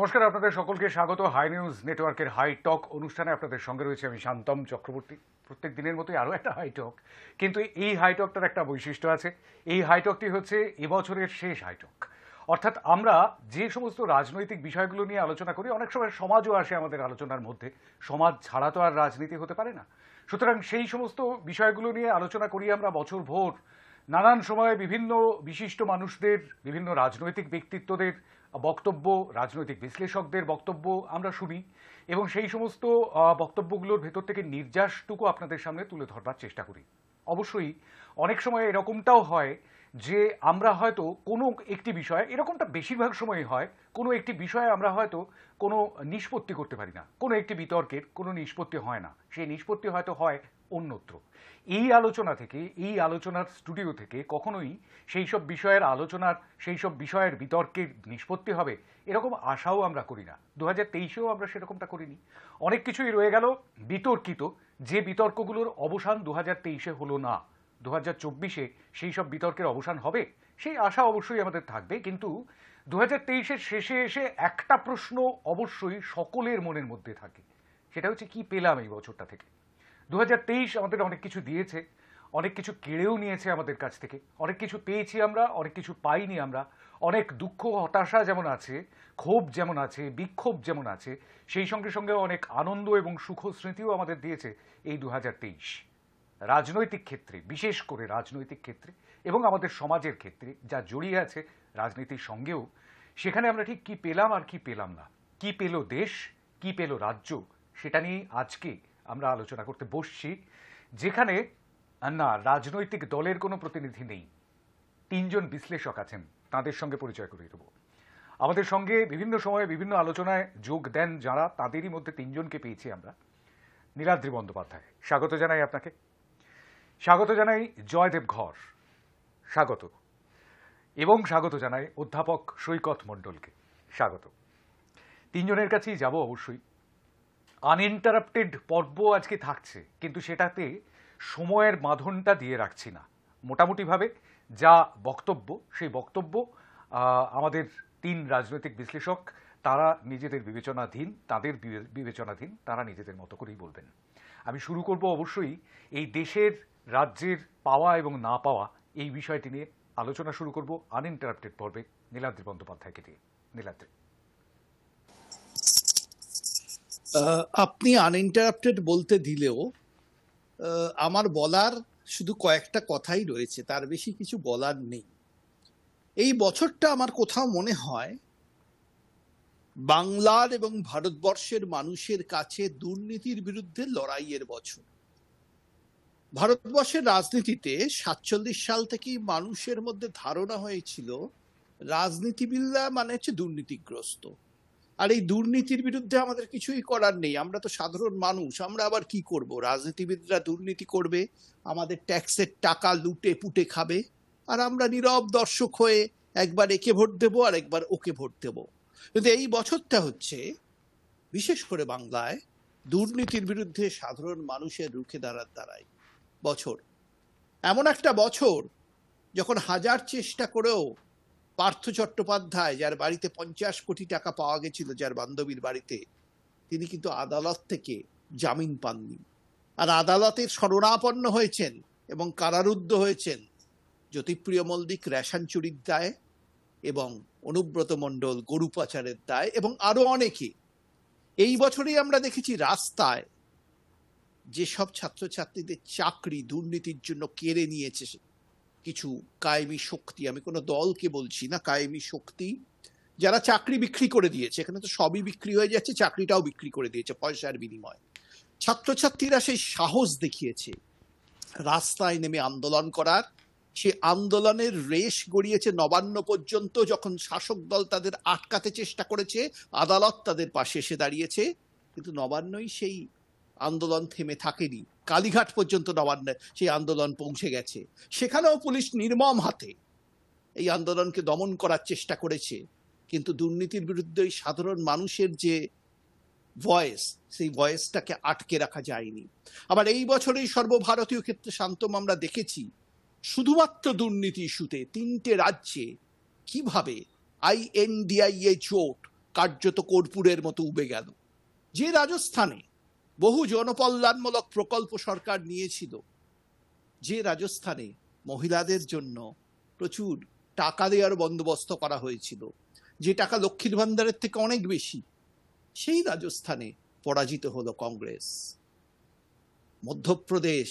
নমস্কার আপনাদের সকলকে স্বাগত হাই নিউজ নেটওয়ার্কের হাই টক অনুষ্ঠানে আপনাদের সঙ্গে রয়েছে আমি শান্তম চক্রবর্তী প্রত্যেক দিনের মতোই আরও একটা হাইটক কিন্তু এই হাইটকটার একটা বৈশিষ্ট্য আছে এই হাইটকটি হচ্ছে এবছরের শেষ হাইটক অর্থাৎ আমরা যে সমস্ত রাজনৈতিক বিষয়গুলো নিয়ে আলোচনা করি অনেক সময় সমাজও আসে আমাদের আলোচনার মধ্যে সমাজ ছাড়া তো আর রাজনীতি হতে পারে না সুতরাং সেই সমস্ত বিষয়গুলো নিয়ে আলোচনা করি আমরা বছর ভোর নানান সময়ে বিভিন্ন বিশিষ্ট মানুষদের বিভিন্ন রাজনৈতিক ব্যক্তিত্বদের বক্তব্য রাজনৈতিক বিশ্লেষকদের বক্তব্য আমরা শুনি এবং সেই সমস্ত বক্তব্যগুলোর ভেতর থেকে নির্যাসটুকু আপনাদের সামনে তুলে ধরবার চেষ্টা করি অবশ্যই অনেক সময় এরকমটাও হয় যে আমরা হয়তো কোনো একটি বিষয়ে এরকমটা বেশিরভাগ সময়ই হয় কোনো একটি বিষয়ে আমরা হয়তো কোনো নিষ্পত্তি করতে পারি না কোনো একটি বিতর্কের কোনো নিষ্পত্তি হয় না সেই নিষ্পত্তি হয়তো হয় অন্যত্র এই আলোচনা থেকে এই আলোচনার স্টুডিও থেকে কখনোই সেই সব বিষয়ের আলোচনার সেই সব বিষয়ের বিতর্কের নিষ্পত্তি হবে এরকম আশাও আমরা করি না দু হাজার তেইশেও আমরা সেরকমটা করিনি অনেক কিছুই রয়ে গেল বিতর্কিত যে বিতর্কগুলোর অবসান দু হাজার তেইশে হলো না দু হাজার চব্বিশে সেই সব বিতর্কের অবসান হবে সেই আশা অবশ্যই আমাদের থাকবে কিন্তু দু হাজার তেইশের শেষে এসে একটা প্রশ্ন অবশ্যই সকলের মনের মধ্যে থাকে সেটা হচ্ছে কি পেলাম এই বছরটা থেকে 2023 আমাদের অনেক কিছু দিয়েছে অনেক কিছু কেড়েও নিয়েছে আমাদের কাছ থেকে অনেক কিছু পেয়েছি আমরা অনেক কিছু পাইনি আমরা অনেক দুঃখ হতাশা যেমন আছে ক্ষোভ যেমন আছে বিক্ষোভ যেমন আছে সেই সঙ্গে সঙ্গে অনেক আনন্দ এবং সুখ স্মৃতিও আমাদের দিয়েছে এই দু রাজনৈতিক ক্ষেত্রে বিশেষ করে রাজনৈতিক ক্ষেত্রে এবং আমাদের সমাজের ক্ষেত্রে যা জড়িয়ে আছে রাজনীতির সঙ্গেও সেখানে আমরা ঠিক কী পেলাম আর কি পেলাম না কি পেল দেশ কি পেল রাজ্য সেটা নিয়ে আজকে আমরা আলোচনা করতে বসছি যেখানে না রাজনৈতিক দলের কোনো প্রতিনিধি নেই তিনজন বিশ্লেষক আছেন তাদের সঙ্গে পরিচয় করিয়ে দেব আমাদের সঙ্গে বিভিন্ন সময়ে বিভিন্ন আলোচনায় যোগ দেন যারা তাদেরই মধ্যে তিনজনকে পেয়েছি আমরা নীলাদ্রি বন্দ্যোপাধ্যায় স্বাগত জানাই আপনাকে স্বাগত জানাই জয়দেব ঘর স্বাগত এবং স্বাগত জানাই অধ্যাপক সৈকত মণ্ডলকে স্বাগত তিনজনের কাছেই যাব অবশ্যই আনইন্টারাপ্টেড পর্ব আজকে থাকছে কিন্তু সেটাতে সময়ের মাধনটা দিয়ে রাখছি না মোটামুটিভাবে যা বক্তব্য সেই বক্তব্য আমাদের তিন রাজনৈতিক বিশ্লেষক তারা নিজেদের বিবেচনাধীন তাদের বিবেচনাধীন তারা নিজেদের মতো করেই বলবেন আমি শুরু করব অবশ্যই এই দেশের রাজ্যের পাওয়া এবং না পাওয়া এই বিষয়টি নিয়ে আলোচনা শুরু করব আনইন্টারাপ্টেড পর্বে নীলাদ্রি বন্দ্যোপাধ্যায়কে দিয়ে নীলাদ্রি আপনি আনইন্টারাপ্টেড বলতে দিলেও আমার বলার শুধু কয়েকটা কথাই রয়েছে তার বেশি কিছু বলার নেই এই বছরটা আমার কোথাও মনে হয় বাংলার এবং ভারতবর্ষের মানুষের কাছে দুর্নীতির বিরুদ্ধে লড়াইয়ের বছর ভারতবর্ষের রাজনীতিতে সাতচল্লিশ সাল থেকেই মানুষের মধ্যে ধারণা হয়েছিল রাজনীতিবিদরা মানে হচ্ছে দুর্নীতিগ্রস্ত আর এই দুর্নীতির বিরুদ্ধে আমাদের কিছুই করার নেই আমরা তো সাধারণ মানুষ আমরা আবার কি করব রাজনীতিবিদরা দুর্নীতি করবে আমাদের ট্যাক্সের টাকা লুটে পুটে খাবে আর আমরা নীরব দর্শক হয়ে একবার একে ভোট দেব আর একবার ওকে ভোট দেব কিন্তু এই বছরটা হচ্ছে বিশেষ করে বাংলায় দুর্নীতির বিরুদ্ধে সাধারণ মানুষের রুখে দাঁড়ার দ্বারাই বছর এমন একটা বছর যখন হাজার চেষ্টা করেও পার্থ চট্টোপাধ্যায় যার বাড়িতে পঞ্চাশ কোটি টাকা পাওয়া গেছিল যার বান্ধবীর বাড়িতে তিনি কিন্তু আদালত থেকে জামিন পাননি আর আদালতের শরণাপন্ন হয়েছেন এবং কারারুদ্ধ হয়েছেন জ্যোতিপ্রিয় মল্লিক রেশন চুরির দায় এবং অনুব্রত মণ্ডল গরু পাচারের দায় এবং আরও অনেকে এই বছরেই আমরা দেখেছি রাস্তায় যেসব ছাত্রছাত্রীদের চাকরি দুর্নীতির জন্য কেড়ে নিয়েছে কিছু কায়েমি শক্তি আমি কোনো দলকে বলছি না কায়েমি শক্তি যারা চাকরি বিক্রি করে দিয়েছে এখানে তো সবই বিক্রি হয়ে যাচ্ছে চাকরিটাও বিক্রি করে দিয়েছে পয়সার বিনিময়ে ছাত্রছাত্রীরা সেই সাহস দেখিয়েছে রাস্তায় নেমে আন্দোলন করার সে আন্দোলনের রেশ গড়িয়েছে নবান্ন পর্যন্ত যখন শাসক দল তাদের আটকাতে চেষ্টা করেছে আদালত তাদের পাশে এসে দাঁড়িয়েছে কিন্তু নবান্নই সেই আন্দোলন থেমে থাকেনি কালীঘাট পর্যন্ত নবান্নে সেই আন্দোলন পৌঁছে গেছে সেখানেও পুলিশ নির্মম হাতে এই আন্দোলনকে দমন করার চেষ্টা করেছে কিন্তু দুর্নীতির বিরুদ্ধে ওই সাধারণ মানুষের যে ভয়েস সেই ভয়েসটাকে আটকে রাখা যায়নি আবার এই বছরেই সর্বভারতীয় ক্ষেত্রে শান্তম আমরা দেখেছি শুধুমাত্র দুর্নীতি ইস্যুতে তিনটে রাজ্যে কিভাবে আইএনডিআইএ জোট কার্যত কর্পূরের মতো উবে গেল যে রাজস্থানে বহু জনকল্যাণমূলক প্রকল্প সরকার নিয়েছিল যে রাজস্থানে মহিলাদের জন্য প্রচুর টাকা দেওয়ার বন্দোবস্ত করা হয়েছিল যে টাকা লক্ষ্মীর ভান্ডারের থেকে অনেক বেশি সেই রাজস্থানে পরাজিত হলো কংগ্রেস মধ্যপ্রদেশ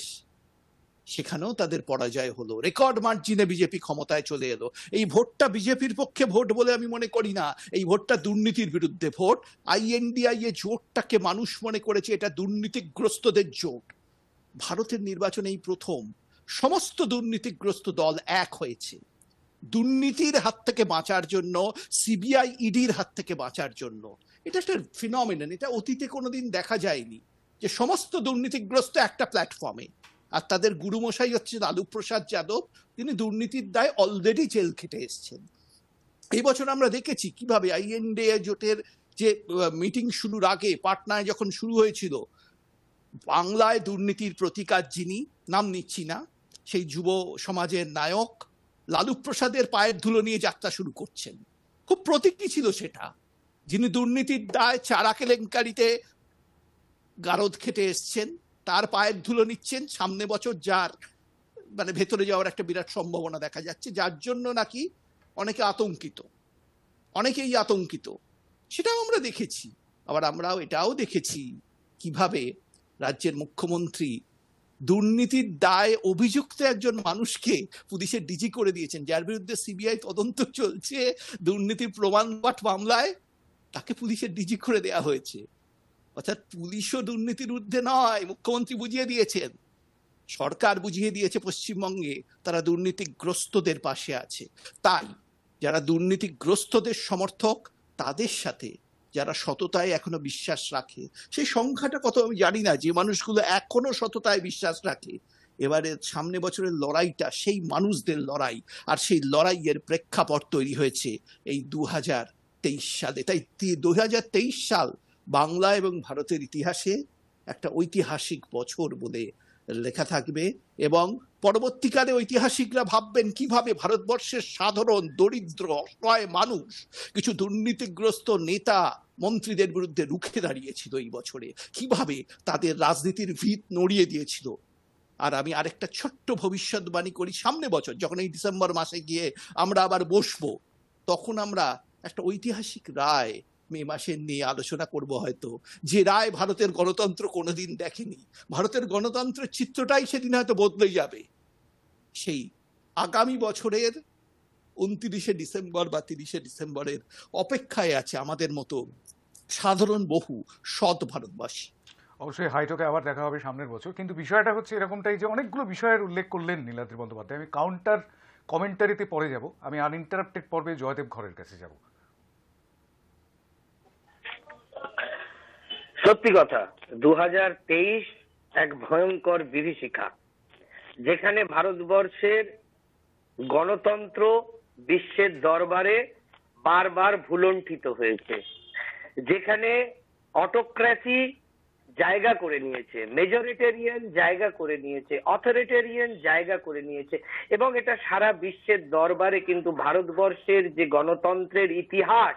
সেখানেও তাদের পরাজয় হলো রেকর্ড মার্জিনে বিজেপি ক্ষমতায় চলে এলো এই ভোটটা বিজেপির পক্ষে ভোট বলে আমি মনে করি না এই ভোটটা দুর্নীতির বিরুদ্ধে ভোট আইএনডিআই এ জোটটাকে মানুষ মনে করেছে এটা দুর্নীতিগ্রস্তদের জোট ভারতের নির্বাচন এই প্রথম সমস্ত দুর্নীতিগ্রস্ত দল এক হয়েছে দুর্নীতির হাত থেকে বাঁচার জন্য সিবিআই ইডির হাত থেকে বাঁচার জন্য এটা একটা ফিনমিনন এটা অতীতে কোনোদিন দেখা যায়নি যে সমস্ত দুর্নীতিগ্রস্ত একটা প্ল্যাটফর্মে আর তাদের গুরুমশাই হচ্ছে লালুপ্রসাদ যাদব তিনি দুর্নীতির দায় অলরেডি জেল খেটে এসছেন এই বছর আমরা দেখেছি কিভাবে আইএনডে জোটের যে মিটিং শুরুর আগে পাটনায় যখন শুরু হয়েছিল বাংলায় দুর্নীতির প্রতিকার যিনি নাম নিচ্ছি না সেই যুব সমাজের নায়ক লালু প্রসাদের পায়ের ধুলো নিয়ে যাত্রা শুরু করছেন খুব প্রতীকী ছিল সেটা যিনি দুর্নীতির দায় চারা কেলেঙ্কারিতে গারদ খেটে এসছেন তার পায়ের ধুলো নিচ্ছেন সামনে বছর যার মানে ভেতরে যাওয়ার একটা বিরাট সম্ভাবনা দেখা যাচ্ছে যার জন্য নাকি অনেকে আতঙ্কিত অনেকেই আতঙ্কিত সেটাও আমরা দেখেছি আবার আমরাও এটাও দেখেছি কিভাবে রাজ্যের মুখ্যমন্ত্রী দুর্নীতির দায় অভিযুক্ত একজন মানুষকে পুলিশের ডিজি করে দিয়েছেন যার বিরুদ্ধে সিবিআই তদন্ত চলছে দুর্নীতির প্রমাণ মামলায় তাকে পুলিশের ডিজি করে দেয়া হয়েছে অর্থাৎ আচ্ছা, পুলিশও দুর্নীতির ঊর্ধ্বে নয় মুখ্যমন্ত্রী বুঝিয়ে দিয়েছেন সরকার বুঝিয়ে দিয়েছে পশ্চিমবঙ্গে তারা দুর্নীতিগ্রস্তদের পাশে আছে তাই যারা দুর্নীতিগ্রস্তদের সমর্থক তাদের সাথে যারা সততায় এখনো বিশ্বাস রাখে সেই সংখ্যাটা কত আমি জানি না যে মানুষগুলো এখনো সততায় বিশ্বাস রাখে এবারে সামনে বছরের লড়াইটা সেই মানুষদের লড়াই আর সেই লড়াইয়ের প্রেক্ষাপট তৈরি হয়েছে এই দু হাজার তেইশ সালে তাই দু হাজার তেইশ সাল বাংলা এবং ভারতের ইতিহাসে একটা ঐতিহাসিক বছর বলে লেখা থাকবে এবং পরবর্তীকালে ঐতিহাসিকরা ভাববেন কিভাবে ভারতবর্ষের সাধারণ দরিদ্র অসহায় মানুষ কিছু দুর্নীতিগ্রস্ত নেতা মন্ত্রীদের বিরুদ্ধে রুখে দাঁড়িয়েছিল এই বছরে কিভাবে তাদের রাজনীতির ভিত নড়িয়ে দিয়েছিল আর আমি আরেকটা ছোট্ট ভবিষ্যৎবাণী করি সামনে বছর যখন এই ডিসেম্বর মাসে গিয়ে আমরা আবার বসবো তখন আমরা একটা ঐতিহাসিক রায় মে মাসের নিয়ে আলোচনা করব হয়তো যে রায় ভারতের গণতন্ত্র কোনোদিন দেখেনি ভারতের গণতন্ত্রের চিত্রটাই সেদিন হয়তো বদলে যাবে সেই আগামী বছরের উনত্রিশে ডিসেম্বর বা তিরিশে ডিসেম্বরের অপেক্ষায় আছে আমাদের মতো সাধারণ বহু সৎ ভারতবাসী অবশ্যই হাইটোকে আবার দেখা হবে সামনের বছর কিন্তু বিষয়টা হচ্ছে এরকমটাই যে অনেকগুলো বিষয়ের উল্লেখ করলেন নীলাদ্রি বন্দ্যোপাধ্যায় আমি কাউন্টার কমেন্টারিতে পরে যাব আমি আনইন্টারাপ্টেড পর্বে জয়দেব ঘরের কাছে যাব সত্যি কথা দু এক ভয়ঙ্কর বিভীষিকা যেখানে ভারতবর্ষের গণতন্ত্র বিশ্বের দরবারে বারবার ভুলণ্ঠিত হয়েছে যেখানে অটোক্র্যাসি জায়গা করে নিয়েছে মেজরিটেরিয়ান জায়গা করে নিয়েছে অথরিটেরিয়ান জায়গা করে নিয়েছে এবং এটা সারা বিশ্বের দরবারে কিন্তু ভারতবর্ষের যে গণতন্ত্রের ইতিহাস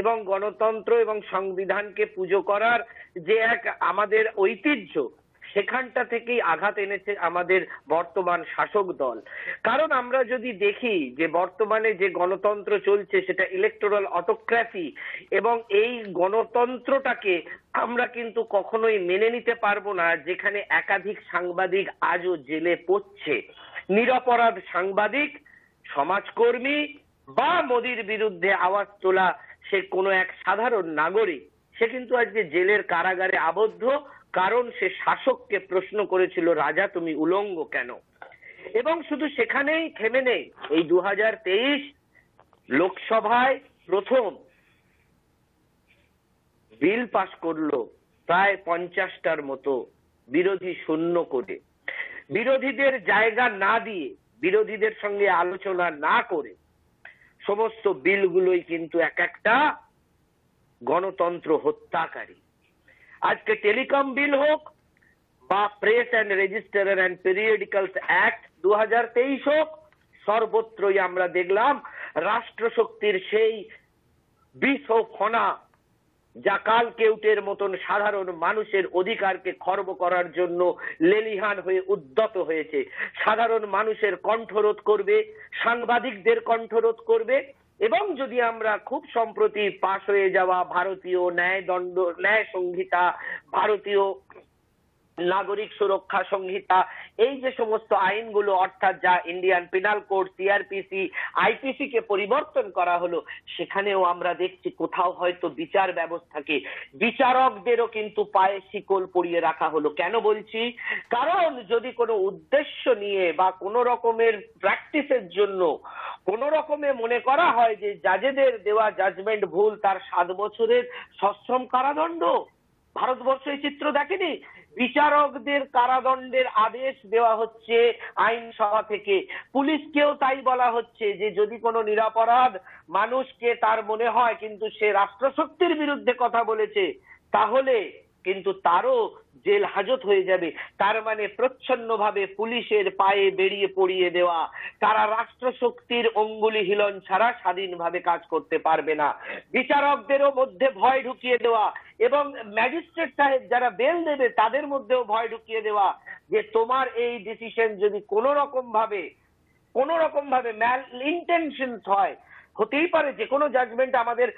এবং গণতন্ত্র এবং সংবিধানকে পুজো করার যে এক আমাদের ঐতিহ্য সেখানটা থেকেই আঘাত এনেছে আমাদের বর্তমান শাসক দল কারণ আমরা যদি দেখি যে বর্তমানে যে গণতন্ত্র চলছে সেটা ইলেকটোরাল অটোক্র্যাসি এবং এই গণতন্ত্রটাকে আমরা কিন্তু কখনোই মেনে নিতে পারবো না যেখানে একাধিক সাংবাদিক আজও জেলে পড়ছে নিরপরাধ সাংবাদিক সমাজকর্মী বা মোদির বিরুদ্ধে আওয়াজ তোলা সে কোনো এক সাধারণ নাগরিক সে কিন্তু আজকে জেলের কারাগারে আবদ্ধ কারণ সে শাসককে প্রশ্ন করেছিল রাজা তুমি উলঙ্গ কেন এবং শুধু সেখানেই থেমে নেই এই দু লোকসভায় প্রথম বিল পাশ করলো প্রায় পঞ্চাশটার মতো বিরোধী শূন্য করে বিরোধীদের জায়গা না দিয়ে বিরোধীদের সঙ্গে আলোচনা না করে সমস্ত বিলগুলোই কিন্তু এক একটা গণতন্ত্র হত্যাকারী আজকে টেলিকম বিল হোক বা press and register and periodicals act দু হাজার তেইশ হোক সর্বত্রই আমরা দেখলাম রাষ্ট্রশক্তির সেই বিশোফনা যা কাল কেউটের মতন সাধারণ মানুষের অধিকারকে খর্ব করার জন্য লেলিহান হয়ে উদ্যত হয়েছে সাধারণ মানুষের কণ্ঠরোধ করবে সাংবাদিকদের কণ্ঠরোধ করবে এবং যদি আমরা খুব সম্প্রতি পাশ হয়ে যাওয়া ভারতীয় ন্যায় দণ্ড ন্যায় সংহিতা ভারতীয় নাগরিক সুরক্ষা সংহিতা এই যে সমস্ত আইনগুলো অর্থাৎ যা Indian penal code CrPC IPC কে পরিবর্তন করা হলো সেখানেও আমরা দেখছি কোথাও হয়তো বিচার ব্যবস্থাকে বিচারকদেরও কিন্তু পায়ে শিকল পড়িয়ে রাখা হলো কেন বলছি কারণ যদি কোনো উদ্দেশ্য নিয়ে বা কোনো রকমের প্র্যাকটিসের জন্য কোন রকমে মনে করা হয় যে জাজেদের দেওয়া জাজমেন্ট ভুল তার সাত বছরের সশ্রম কারাদণ্ড ভারতবর্ষ এই চিত্র দেখেনি বিচারকদের কারাদণ্ডের আদেশ দেওয়া হচ্ছে আইনসভা থেকে পুলিশকেও তাই বলা হচ্ছে যে যদি কোনো নিরাপরাধ মানুষকে তার মনে হয় কিন্তু সে রাষ্ট্রশক্তির বিরুদ্ধে কথা বলেছে তাহলে কিন্তু তারও জেল হাজত হয়ে যাবে তার মানে প্রচ্ছন্নভাবে পুলিশের পায়ে বেরিয়ে পড়িয়ে দেওয়া তারা রাষ্ট্রশক্তির অঙ্গুলি হিলন ছাড়া স্বাধীনভাবে কাজ করতে পারবে না বিচারকদেরও মধ্যে ভয় ঢুকিয়ে দেওয়া এবং ম্যাজিস্ট্রেট সাহেব যারা বেল দেবে তাদের মধ্যেও ভয় ঢুকিয়ে দেওয়া যে তোমার এই ডিসিশন যদি কোনো রকম ভাবে কোন রকম ভাবে ম্যাল ইন্টেনশন হয় হতেই পারে যে কোনো জাজমেন্ট আমাদের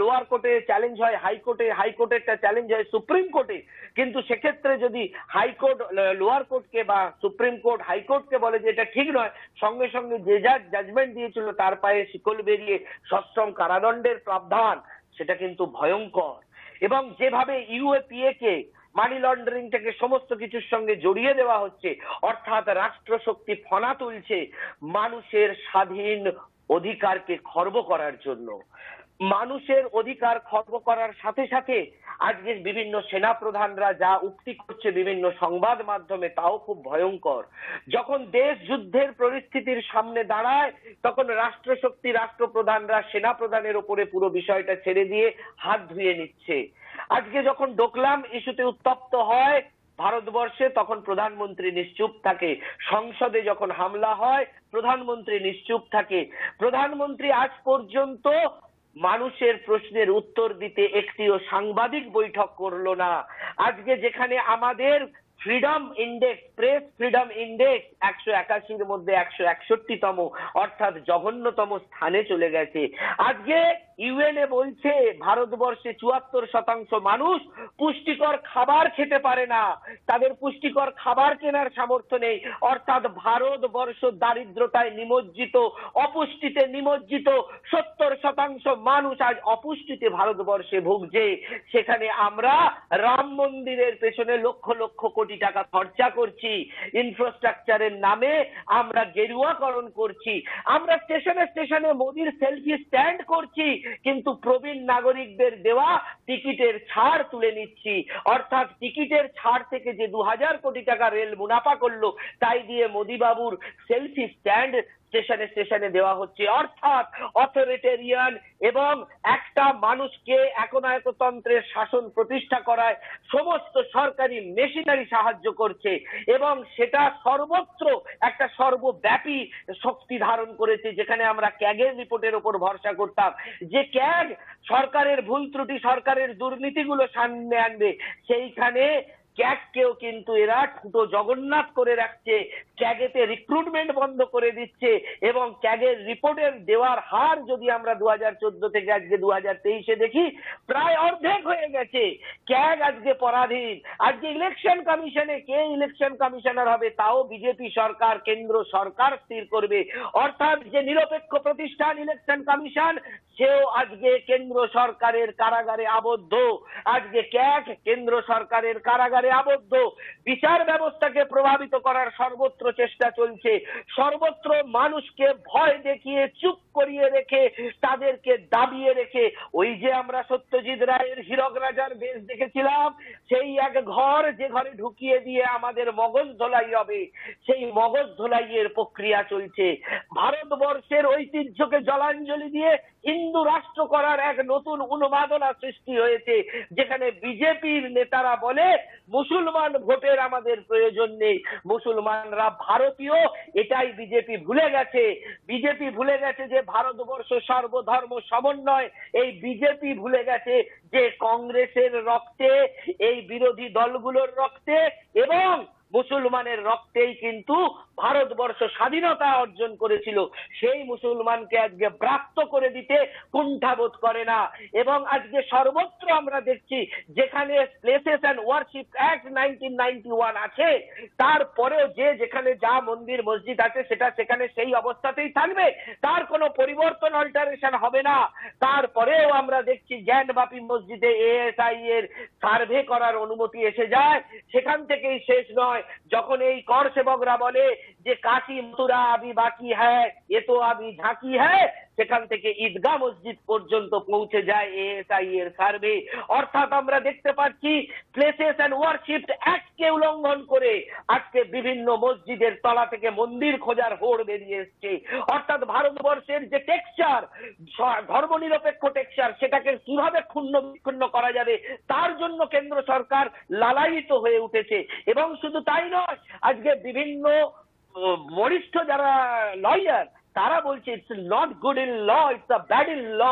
লোয়ার কোর্টে চ্যালেঞ্জ হয় হাইকোর্টে হাইকোর্টে একটা চ্যালেঞ্জ হয় সুপ্রিম কোর্টে কিন্তু সেক্ষেত্রে যদি হাইকোর্ট লোয়ার কোর্টকে বা সুপ্রিম কোর্ট হাইকোর্টকে বলে যে এটা ঠিক নয় সঙ্গে সঙ্গে যে যার জাজমেন্ট দিয়েছিল তার পায়ে শিকল বেরিয়ে সশ্রম কারাদণ্ডের প্রাবধান সেটা কিন্তু ভয়ঙ্কর এবং যেভাবে ইউএপিএ কে মানি লন্ডারিং থেকে সমস্ত কিছুর সঙ্গে জড়িয়ে দেওয়া হচ্ছে অর্থাৎ রাষ্ট্রশক্তি ফনা তুলছে মানুষের স্বাধীন অধিকারকে খর্ব করার জন্য মানুষের অধিকার খর্ব করার সাথে সাথে আজকের বিভিন্ন সেনা প্রধানরা যা উক্তি করছে বিভিন্ন সংবাদ মাধ্যমে তাও খুব ভয়ঙ্কর যখন দেশ যুদ্ধের পরিস্থিতির সামনে দাঁড়ায় তখন রাষ্ট্রশক্তি রাষ্ট্রপ্রধানরা সেনা প্রধানের ওপরে পুরো বিষয়টা ছেড়ে দিয়ে হাত ধুয়ে নিচ্ছে আজকে যখন ডোকলাম ইস্যুতে উত্তপ্ত হয় ভারতবর্ষে তখন প্রধানমন্ত্রী নিশ্চুপ থাকে সংসদে যখন হামলা হয় প্রধানমন্ত্রী নিশ্চুপ থাকে প্রধানমন্ত্রী আজ পর্যন্ত মানুষের প্রশ্নের উত্তর দিতে একটিও সাংবাদিক বৈঠক করলো না আজকে যেখানে আমাদের freedom index press freedom index একশো একাশির মধ্যে একশো একষট্টি তম অর্থাৎ জঘন্যতম স্থানে চলে গেছে আজকে ইউএনএ বলছে ভারতবর্ষে চুয়াত্তর শতাংশ মানুষ পুষ্টিকর খাবার খেতে পারে না তাদের পুষ্টিকর খাবার কেনার সামর্থ্য নেই অর্থাৎ ভারতবর্ষ দারিদ্রতায় নিমজ্জিত অপুষ্টিতে নিমজ্জিত সত্তর শতাংশ মানুষ আজ অপুষ্টিতে ভারতবর্ষে ভুগছে সেখানে আমরা রাম মন্দিরের পেছনে লক্ষ লক্ষ কোটি টাকা খরচা করছি ইনফ্রাস্ট্রাকচারের নামে আমরা গেরুয়াকরণ করছি আমরা স্টেশনে স্টেশনে মোদির সেলফি স্ট্যান্ড করছি কিন্তু প্রবীণ নাগরিকদের দেওয়া টিকিটের ছাড় তুলে নিচ্ছি অর্থাৎ টিকিটের ছাড় থেকে যে দু কোটি টাকা রেল মুনাফা করলো তাই দিয়ে মোদিবাবুর সেলফি স্ট্যান্ড স্টেশনে স্টেশনে দেওয়া হচ্ছে অর্থাৎ অথরিটেরিয়ান এবং একটা মানুষকে একনায়কতন্ত্রের শাসন প্রতিষ্ঠা করায় সমস্ত সরকারি মেশিনারি সাহায্য করছে এবং সেটা সর্বত্র একটা সর্বব্যাপী শক্তি ধারণ করেছে যেখানে আমরা ক্যাগের রিপোর্টের ওপর ভরসা করতাম যে ক্যাগ সরকারের ভুল ত্রুটি সরকারের দুর্নীতিগুলো সামনে আনবে সেইখানে ক্যাগকেও কিন্তু এরা ঠুটো জগন্নাথ করে রাখছে ক্যাগেতে রিক্রুটমেন্ট বন্ধ করে দিচ্ছে এবং ক্যাগের রিপোর্টের দেওয়ার হার যদি আমরা দু হাজার চোদ্দ থেকে আজকে দু হাজার তেইশে দেখি প্রায় অর্ধেক হয়ে গেছে ক্যাগ আজকে পরাধীন আজকে ইলেকশন কমিশনে কে ইলেকশন কমিশনার হবে তাও বিজেপি সরকার কেন্দ্র সরকার স্থির করবে অর্থাৎ যে নিরপেক্ষ প্রতিষ্ঠান ইলেকশন কমিশন সেও আজকে কেন্দ্র সরকারের কারাগারে আবদ্ধ আজকে ক্যাগ কেন্দ্র সরকারের কারাগারে বিচারে আবদ্ধ বিচার ব্যবস্থাকে প্রভাবিত করার সর্বত্র চেষ্টা চলছে সর্বত্র মানুষকে ভয় দেখিয়ে চুপ করিয়ে রেখে তাদেরকে দাবিয়ে রেখে ওই যে আমরা সত্যজিৎ রায়ের হীরক রাজার বেশ দেখেছিলাম সেই এক ঘর যে ঘরে ঢুকিয়ে দিয়ে আমাদের মগজ ধোলাই হবে সেই মগজ ধোলাইয়ের প্রক্রিয়া চলছে ভারতবর্ষের ঐতিহ্যকে জলাঞ্জলি দিয়ে হিন্দু রাষ্ট্র করার এক নতুন উন্মাদনা সৃষ্টি হয়েছে যেখানে বিজেপির নেতারা বলে মুসলমান ভোটের আমাদের প্রয়োজন নেই মুসলমানরা ভারতীয় এটাই বিজেপি ভুলে গেছে বিজেপি ভুলে গেছে যে ভারতবর্ষ সর্বধর্ম সমন্বয় এই বিজেপি ভুলে গেছে যে কংগ্রেসের রক্তে এই বিরোধী দলগুলোর রক্তে এবং মুসলমানের রক্তেই কিন্তু ভারতবর্ষ স্বাধীনতা অর্জন করেছিল সেই মুসলমানকে আজকে ব্রাক্ত করে দিতে কুণ্ঠাবোধ করে না এবং আজকে সর্বত্র আমরা দেখছি যেখানে places and worship act nineteen ninety one আছে তারপরেও যে যেখানে যা মন্দির মসজিদ আছে সেটা সেখানে সেই অবস্থাতেই থাকবে তার কোনো পরিবর্তন অল্টারেশন হবে না তারপরেও আমরা দেখছি জ্ঞানবাপী মসজিদে এএসআই এর সার্ভে করার অনুমতি এসে যায় সেখান থেকেই শেষ নয় যখন এই কর সেবকরা বলে যে কাশি মথুরা আবি বাকি হ্যাঁ এ তো আবি ঝাঁকি হ্যাঁ সেখান থেকে ঈদগাহ মসজিদ পর্যন্ত পৌঁছে যায় এএসআই এর সার্ভে অর্থাৎ আমরা দেখতে পাচ্ছি প্লেসেস অ্যান্ড ওয়ারশিপ অ্যাক্টকে উল্লঙ্ঘন করে আজকে বিভিন্ন মসজিদের তলা থেকে মন্দির খোঁজার হোড় বেরিয়ে এসছে অর্থাৎ ভারতবর্ষের যে টেক্সচার ধর্মনিরপেক্ষ টেক্সচার সেটাকে কিভাবে ক্ষুণ্ণ বিক্ষুণ্ণ করা যাবে তার জন্য কেন্দ্র সরকার লালায়িত হয়ে উঠেছে এবং শুধু তাই নয় আজকে বিভিন্ন বরিষ্ঠ যারা লয়ার তারা বলছে it's not good in law it's a bad in law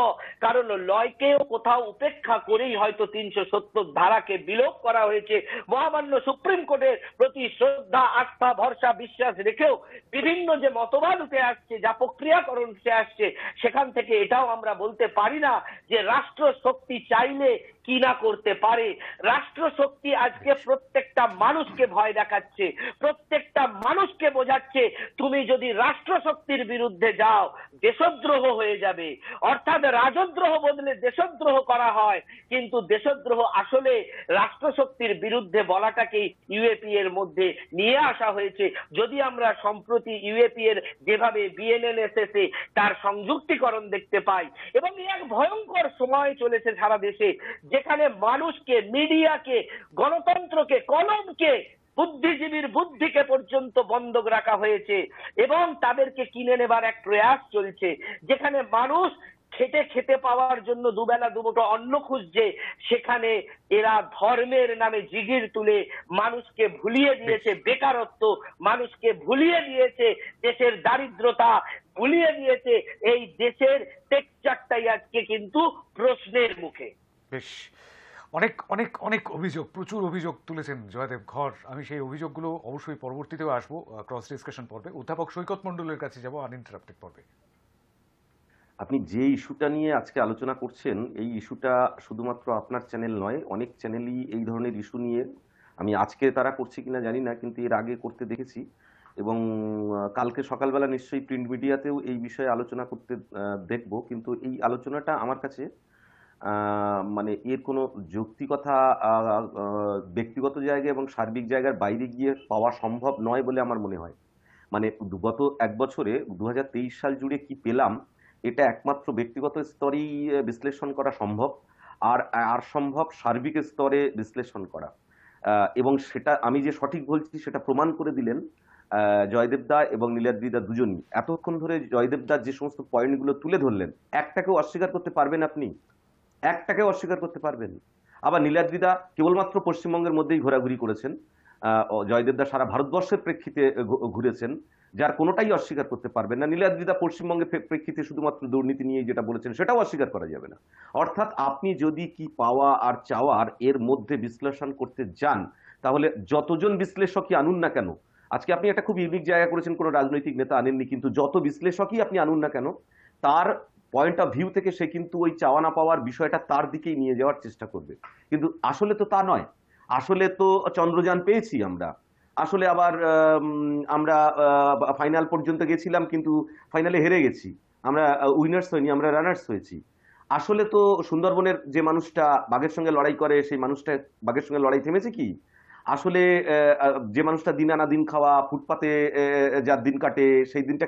কারণ লয়কেও কোথাও উপেক্ষা করেই হয়তো তিনশো সত্তর ধারাকে বিলোপ করা হয়েছে মহামান্য সুপ্রিম কোর্টের প্রতি শ্রদ্ধা আস্থা ভরসা বিশ্বাস রেখেও বিভিন্ন যে মতবাদ উঠে আসছে যা প্রক্রিয়াকরণ উঠে আসছে সেখান থেকে এটাও আমরা বলতে পারি না যে রাষ্ট্র শক্তি চাইলে কি না করতে পারে রাষ্ট্রশক্তি আজকে প্রত্যেকটা মানুষকে ভয় দেখাচ্ছে প্রত্যেকটা মানুষকে বোঝাচ্ছে তুমি যদি রাষ্ট্রশক্তির বিরুদ্ধে যাও দেশদ্রোহ হয়ে যাবে অর্থাৎ রাজদ্রোহ বদলে দেশদ্রোহ করা হয় কিন্তু দেশদ্রোহ আসলে রাষ্ট্রশক্তির বিরুদ্ধে বলাটাকেই ইউএপি এর মধ্যে নিয়ে আসা হয়েছে যদি আমরা সম্প্রতি ইউএপি এর যেভাবে বিএনএনএসএস এ তার সংযুক্তিকরণ দেখতে পাই এবং এক ভয়ঙ্কর সময় চলেছে সারা দেশে যেখানে মানুষকে মিডিয়াকে গণতন্ত্রকে কলমকে বুদ্ধিজীবীর বুদ্ধিকে পর্যন্ত বন্ধক রাখা হয়েছে এবং তাদেরকে কিনে নেবার এক প্রয়াস চলছে যেখানে মানুষ খেটে খেতে পাওয়ার জন্য দুবেলা দুমুটো অন্ন খুঁজছে সেখানে এরা ধর্মের নামে জিগির তুলে মানুষকে ভুলিয়ে দিয়েছে বেকারত্ব মানুষকে ভুলিয়ে দিয়েছে দেশের দারিদ্রতা ভুলিয়ে দিয়েছে এই দেশের টেকচারটাই আজকে কিন্তু প্রশ্নের মুখে বেশ অনেক অনেক অনেক অভিযোগ প্রচুর অভিযোগ তুলেছেন জয়দেব ঘর আমি সেই অভিযোগগুলো অবশ্যই পরবর্তীতেও আসবো ক্রস ডিসকাশন পর্বে অধ্যাপক সৈকত মণ্ডলের কাছে যাবো আনইন্টারাপ্টেড পর্বে আপনি যে ইস্যুটা নিয়ে আজকে আলোচনা করছেন এই ইস্যুটা শুধুমাত্র আপনার চ্যানেল নয় অনেক চ্যানেলই এই ধরনের ইস্যু নিয়ে আমি আজকে তারা করছে কিনা জানি না কিন্তু এর আগে করতে দেখেছি এবং কালকে সকালবেলা নিশ্চয়ই প্রিন্ট মিডিয়াতেও এই বিষয়ে আলোচনা করতে দেখব কিন্তু এই আলোচনাটা আমার কাছে মানে এর কোনো যৌক্তিকতা ব্যক্তিগত জায়গা এবং সার্বিক জায়গার বাইরে গিয়ে পাওয়া সম্ভব নয় বলে আমার মনে হয় মানে গত এক বছরে দু সাল জুড়ে কি পেলাম এটা একমাত্র ব্যক্তিগত স্তরেই বিশ্লেষণ করা সম্ভব আর আর সম্ভব সার্বিক স্তরে বিশ্লেষণ করা এবং সেটা আমি যে সঠিক বলছি সেটা প্রমাণ করে দিলেন জয়দেব দা এবং নীলাদ্রিদা দুজনই এতক্ষণ ধরে জয়দেব যে সমস্ত পয়েন্টগুলো তুলে ধরলেন একটাকেও অস্বীকার করতে পারবেন আপনি একটাকে অস্বীকার করতে পারবেন আবার নীলাদ্রিদা কেবলমাত্র পশ্চিমবঙ্গের মধ্যেই ঘোরাঘুরি করেছেন জয়দেবদা সারা ভারতবর্ষের প্রেক্ষিতে ঘুরেছেন যার কোনোটাই অস্বীকার করতে পারবেন না নীলাদ্রিদা পশ্চিমবঙ্গের প্রেক্ষিতে শুধুমাত্র দুর্নীতি নিয়ে যেটা বলেছেন সেটাও অস্বীকার করা যাবে না অর্থাৎ আপনি যদি কি পাওয়া আর চাওয়ার এর মধ্যে বিশ্লেষণ করতে যান তাহলে যতজন বিশ্লেষকই আনুন না কেন আজকে আপনি একটা খুব ইউনিক জায়গা করেছেন কোনো রাজনৈতিক নেতা আনেননি কিন্তু যত বিশ্লেষকই আপনি আনুন না কেন তার পয়েন্ট অফ ভিউ থেকে সে কিন্তু ওই চাওয়া না পাওয়ার বিষয়টা তার দিকেই নিয়ে যাওয়ার চেষ্টা করবে কিন্তু আসলে তো তা নয় আসলে তো চন্দ্রযান পেয়েছি আমরা আসলে আবার আমরা ফাইনাল পর্যন্ত গেছিলাম কিন্তু ফাইনালে হেরে গেছি আমরা উইনার্স হইনি আমরা রানার্স হয়েছি আসলে তো সুন্দরবনের যে মানুষটা বাঘের সঙ্গে লড়াই করে সেই মানুষটা বাঘের সঙ্গে লড়াই থেমেছে কি আসলে যে মানুষটা দিন আনা দিন খাওয়া ফুটপাতে যার দিন কাটে সেই দিনটা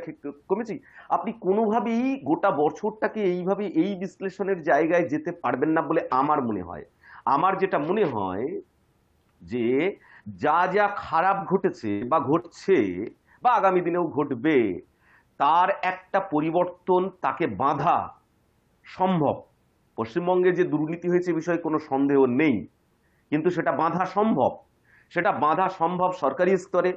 কমেছি আপনি কোনোভাবেই গোটা বছরটাকে এইভাবে এই বিশ্লেষণের জায়গায় যেতে পারবেন না বলে আমার মনে হয় আমার যেটা মনে হয় যে যা যা খারাপ ঘটেছে বা ঘটছে বা আগামী দিনেও ঘটবে তার একটা পরিবর্তন তাকে বাঁধা সম্ভব পশ্চিমবঙ্গে যে দুর্নীতি হয়েছে বিষয়ে কোনো সন্দেহ নেই কিন্তু সেটা বাঁধা সম্ভব সেটা বাঁধা সম্ভব সরকারি স্তরে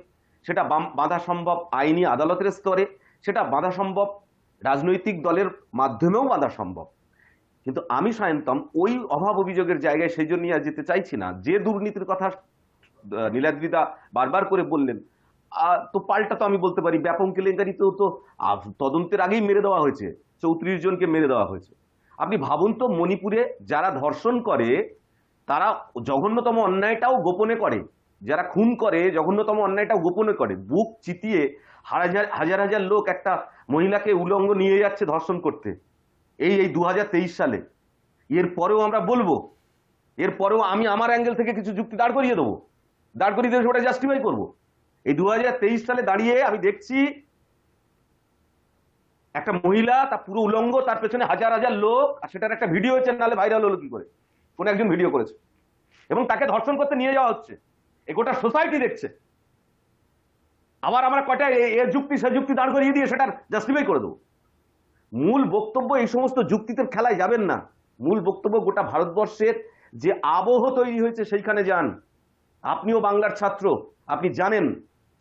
সেটা বাঁধা সম্ভব আইনি আদালতের স্তরে সেটা বাঁধা সম্ভব রাজনৈতিক দলের মাধ্যমেও বাঁধা সম্ভব কিন্তু আমি সায়ন্তম ওই অভাব অভিযোগের জায়গায় সেই জন্যই আর যেতে চাইছি না যে দুর্নীতির কথা নীলাদ্রিদা বারবার করে বললেন তো পাল্টা তো আমি বলতে পারি ব্যাপক কেলেঙ্কারি তো তো তদন্তের আগেই মেরে দেওয়া হয়েছে চৌত্রিশ জনকে মেরে দেওয়া হয়েছে আপনি ভাবুন তো মণিপুরে যারা ধর্ষণ করে তারা জঘন্যতম অন্যায়টাও গোপনে করে যারা খুন করে জঘন্যতম অন্যায়টা গোপনে করে বুক চিতিয়ে হাজার হাজার হাজার লোক একটা মহিলাকে উলঙ্গ নিয়ে যাচ্ছে ধর্ষণ করতে এই এই দু সালে এর পরেও আমরা বলবো এর পরেও আমি আমার অ্যাঙ্গেল থেকে কিছু যুক্তি দাঁড় করিয়ে দেবো দাঁড় করিয়ে দেবো সেটা জাস্টিফাই করবো এই দু সালে দাঁড়িয়ে আমি দেখছি একটা মহিলা তার পুরো উলঙ্গ তার পেছনে হাজার হাজার লোক আর সেটার একটা ভিডিও হচ্ছে নাহলে ভাইরাল হলো কি করে কোনো একজন ভিডিও করেছে এবং তাকে ধর্ষণ করতে নিয়ে যাওয়া হচ্ছে গোটা সোসাইটি দেখছে আবার আমরা কটা এ যুক্তি সে যুক্তি দাঁড় করিয়ে দিয়ে সেটার জাস্টিফাই করে দেবো মূল বক্তব্য এই সমস্ত যুক্তিতে খেলায় যাবেন না মূল বক্তব্য গোটা ভারতবর্ষের যে আবহ তৈরি হয়েছে সেইখানে যান আপনিও বাংলার ছাত্র আপনি জানেন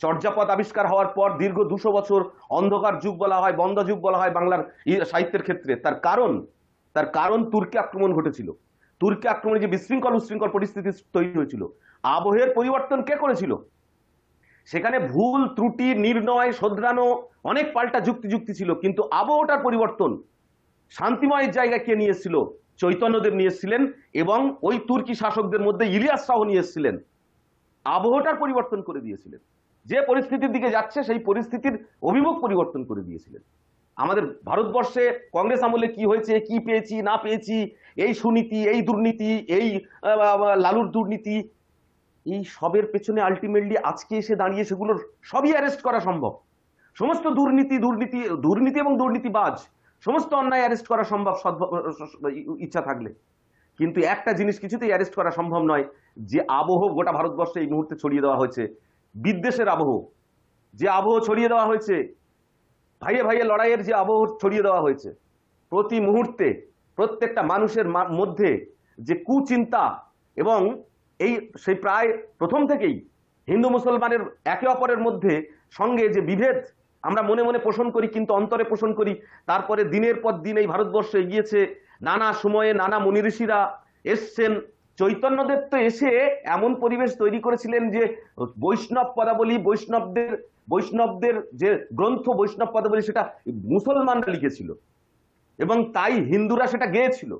চর্যাপদ আবিষ্কার হওয়ার পর দীর্ঘ দুশো বছর অন্ধকার যুগ বলা হয় বন্ধ যুগ বলা হয় বাংলার সাহিত্যের ক্ষেত্রে তার কারণ তার কারণ তুর্কি আক্রমণ ঘটেছিল তুর্কি আক্রমণে যে বিশৃঙ্খল উশৃঙ্খল পরিস্থিতি তৈরি হয়েছিল আবহের পরিবর্তন কে করেছিল সেখানে ভুল ত্রুটি নির্ণয় শোধরানো অনেক পাল্টা যুক্তি যুক্তি ছিল কিন্তু আবহটার পরিবর্তন শান্তিময়ের জায়গা কে নিয়ে এসেছিল চৈতন্যদেব নিয়ে এসেছিলেন এবং ওই তুর্কি শাসকদের মধ্যে ইলিয়াস শাহ নিয়ে এসেছিলেন আবহটার পরিবর্তন করে দিয়েছিলেন যে পরিস্থিতির দিকে যাচ্ছে সেই পরিস্থিতির অভিমুখ পরিবর্তন করে দিয়েছিলেন আমাদের ভারতবর্ষে কংগ্রেস আমলে কি হয়েছে কি পেয়েছি না পেয়েছি এই সুনীতি এই দুর্নীতি এই লালুর দুর্নীতি এই সবের পেছনে আলটিমেটলি আজকে এসে দাঁড়িয়ে সেগুলোর সবই অ্যারেস্ট করা সম্ভব সমস্ত দুর্নীতি দুর্নীতি দুর্নীতি এবং দুর্নীতিবাজ সমস্ত অন্যায় অ্যারেস্ট করা সম্ভব ইচ্ছা থাকলে কিন্তু একটা জিনিস কিছুতেই অ্যারেস্ট করা সম্ভব নয় যে আবহ গোটা ভারতবর্ষে এই মুহূর্তে ছড়িয়ে দেওয়া হয়েছে বিদ্বেষের আবহ যে আবহ ছড়িয়ে দেওয়া হয়েছে ভাইয়ে ভাইয়ে লড়াইয়ের যে আবহ ছড়িয়ে দেওয়া হয়েছে প্রতি মুহূর্তে প্রত্যেকটা মানুষের মধ্যে যে কুচিন্তা এবং এই সেই প্রায় প্রথম থেকেই হিন্দু মুসলমানের একে অপরের মধ্যে সঙ্গে যে বিভেদ আমরা মনে মনে পোষণ করি কিন্তু অন্তরে পোষণ করি তারপরে দিনের পর দিন এই ভারতবর্ষে এগিয়েছে নানা সময়ে নানা ঋষিরা এসছেন চৈতন্যদেব তো এসে এমন পরিবেশ তৈরি করেছিলেন যে বৈষ্ণব পদাবলী বৈষ্ণবদের বৈষ্ণবদের যে গ্রন্থ বৈষ্ণব পদাবলী সেটা মুসলমানরা লিখেছিল এবং তাই হিন্দুরা সেটা গেয়েছিল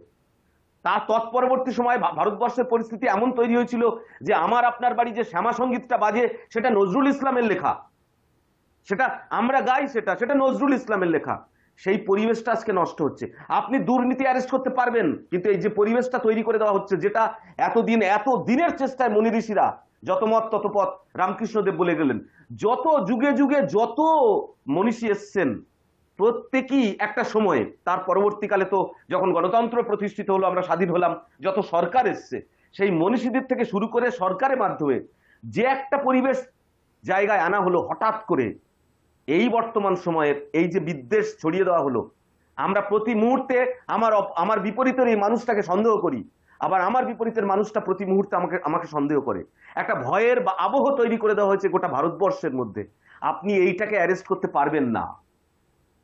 তার তৎপরবর্তী সময়ে ভারতবর্ষের পরিস্থিতি এমন তৈরি হয়েছিল যে আমার আপনার বাড়ি যে শ্যামা সঙ্গীতটা বাজে সেটা নজরুল ইসলামের লেখা সেটা আমরা গাই সেটা সেটা নজরুল ইসলামের লেখা সেই পরিবেশটা আজকে নষ্ট হচ্ছে আপনি দুর্নীতি অ্যারেস্ট করতে পারবেন কিন্তু এই যে পরিবেশটা তৈরি করে দেওয়া হচ্ছে যেটা এতদিন এত দিনের চেষ্টায় মনি ঋষিরা যত মত তত পথ রামকৃষ্ণদেব বলে গেলেন যত যুগে যুগে যত মনীষী এসছেন প্রত্যেকেই একটা সময়ে তার পরবর্তীকালে তো যখন গণতন্ত্র প্রতিষ্ঠিত হলো আমরা স্বাধীন হলাম যত সরকার এসছে সেই মনীষীদের থেকে শুরু করে সরকারের মাধ্যমে যে একটা পরিবেশ জায়গায় আনা হলো হঠাৎ করে এই বর্তমান সময়ের এই যে বিদ্বেষ ছড়িয়ে দেওয়া হলো আমরা প্রতি মুহূর্তে আমার আমার বিপরীতের এই মানুষটাকে সন্দেহ করি আবার আমার বিপরীতের মানুষটা প্রতি মুহূর্তে আমাকে আমাকে সন্দেহ করে একটা ভয়ের বা আবহ তৈরি করে দেওয়া হয়েছে গোটা ভারতবর্ষের মধ্যে আপনি এইটাকে অ্যারেস্ট করতে পারবেন না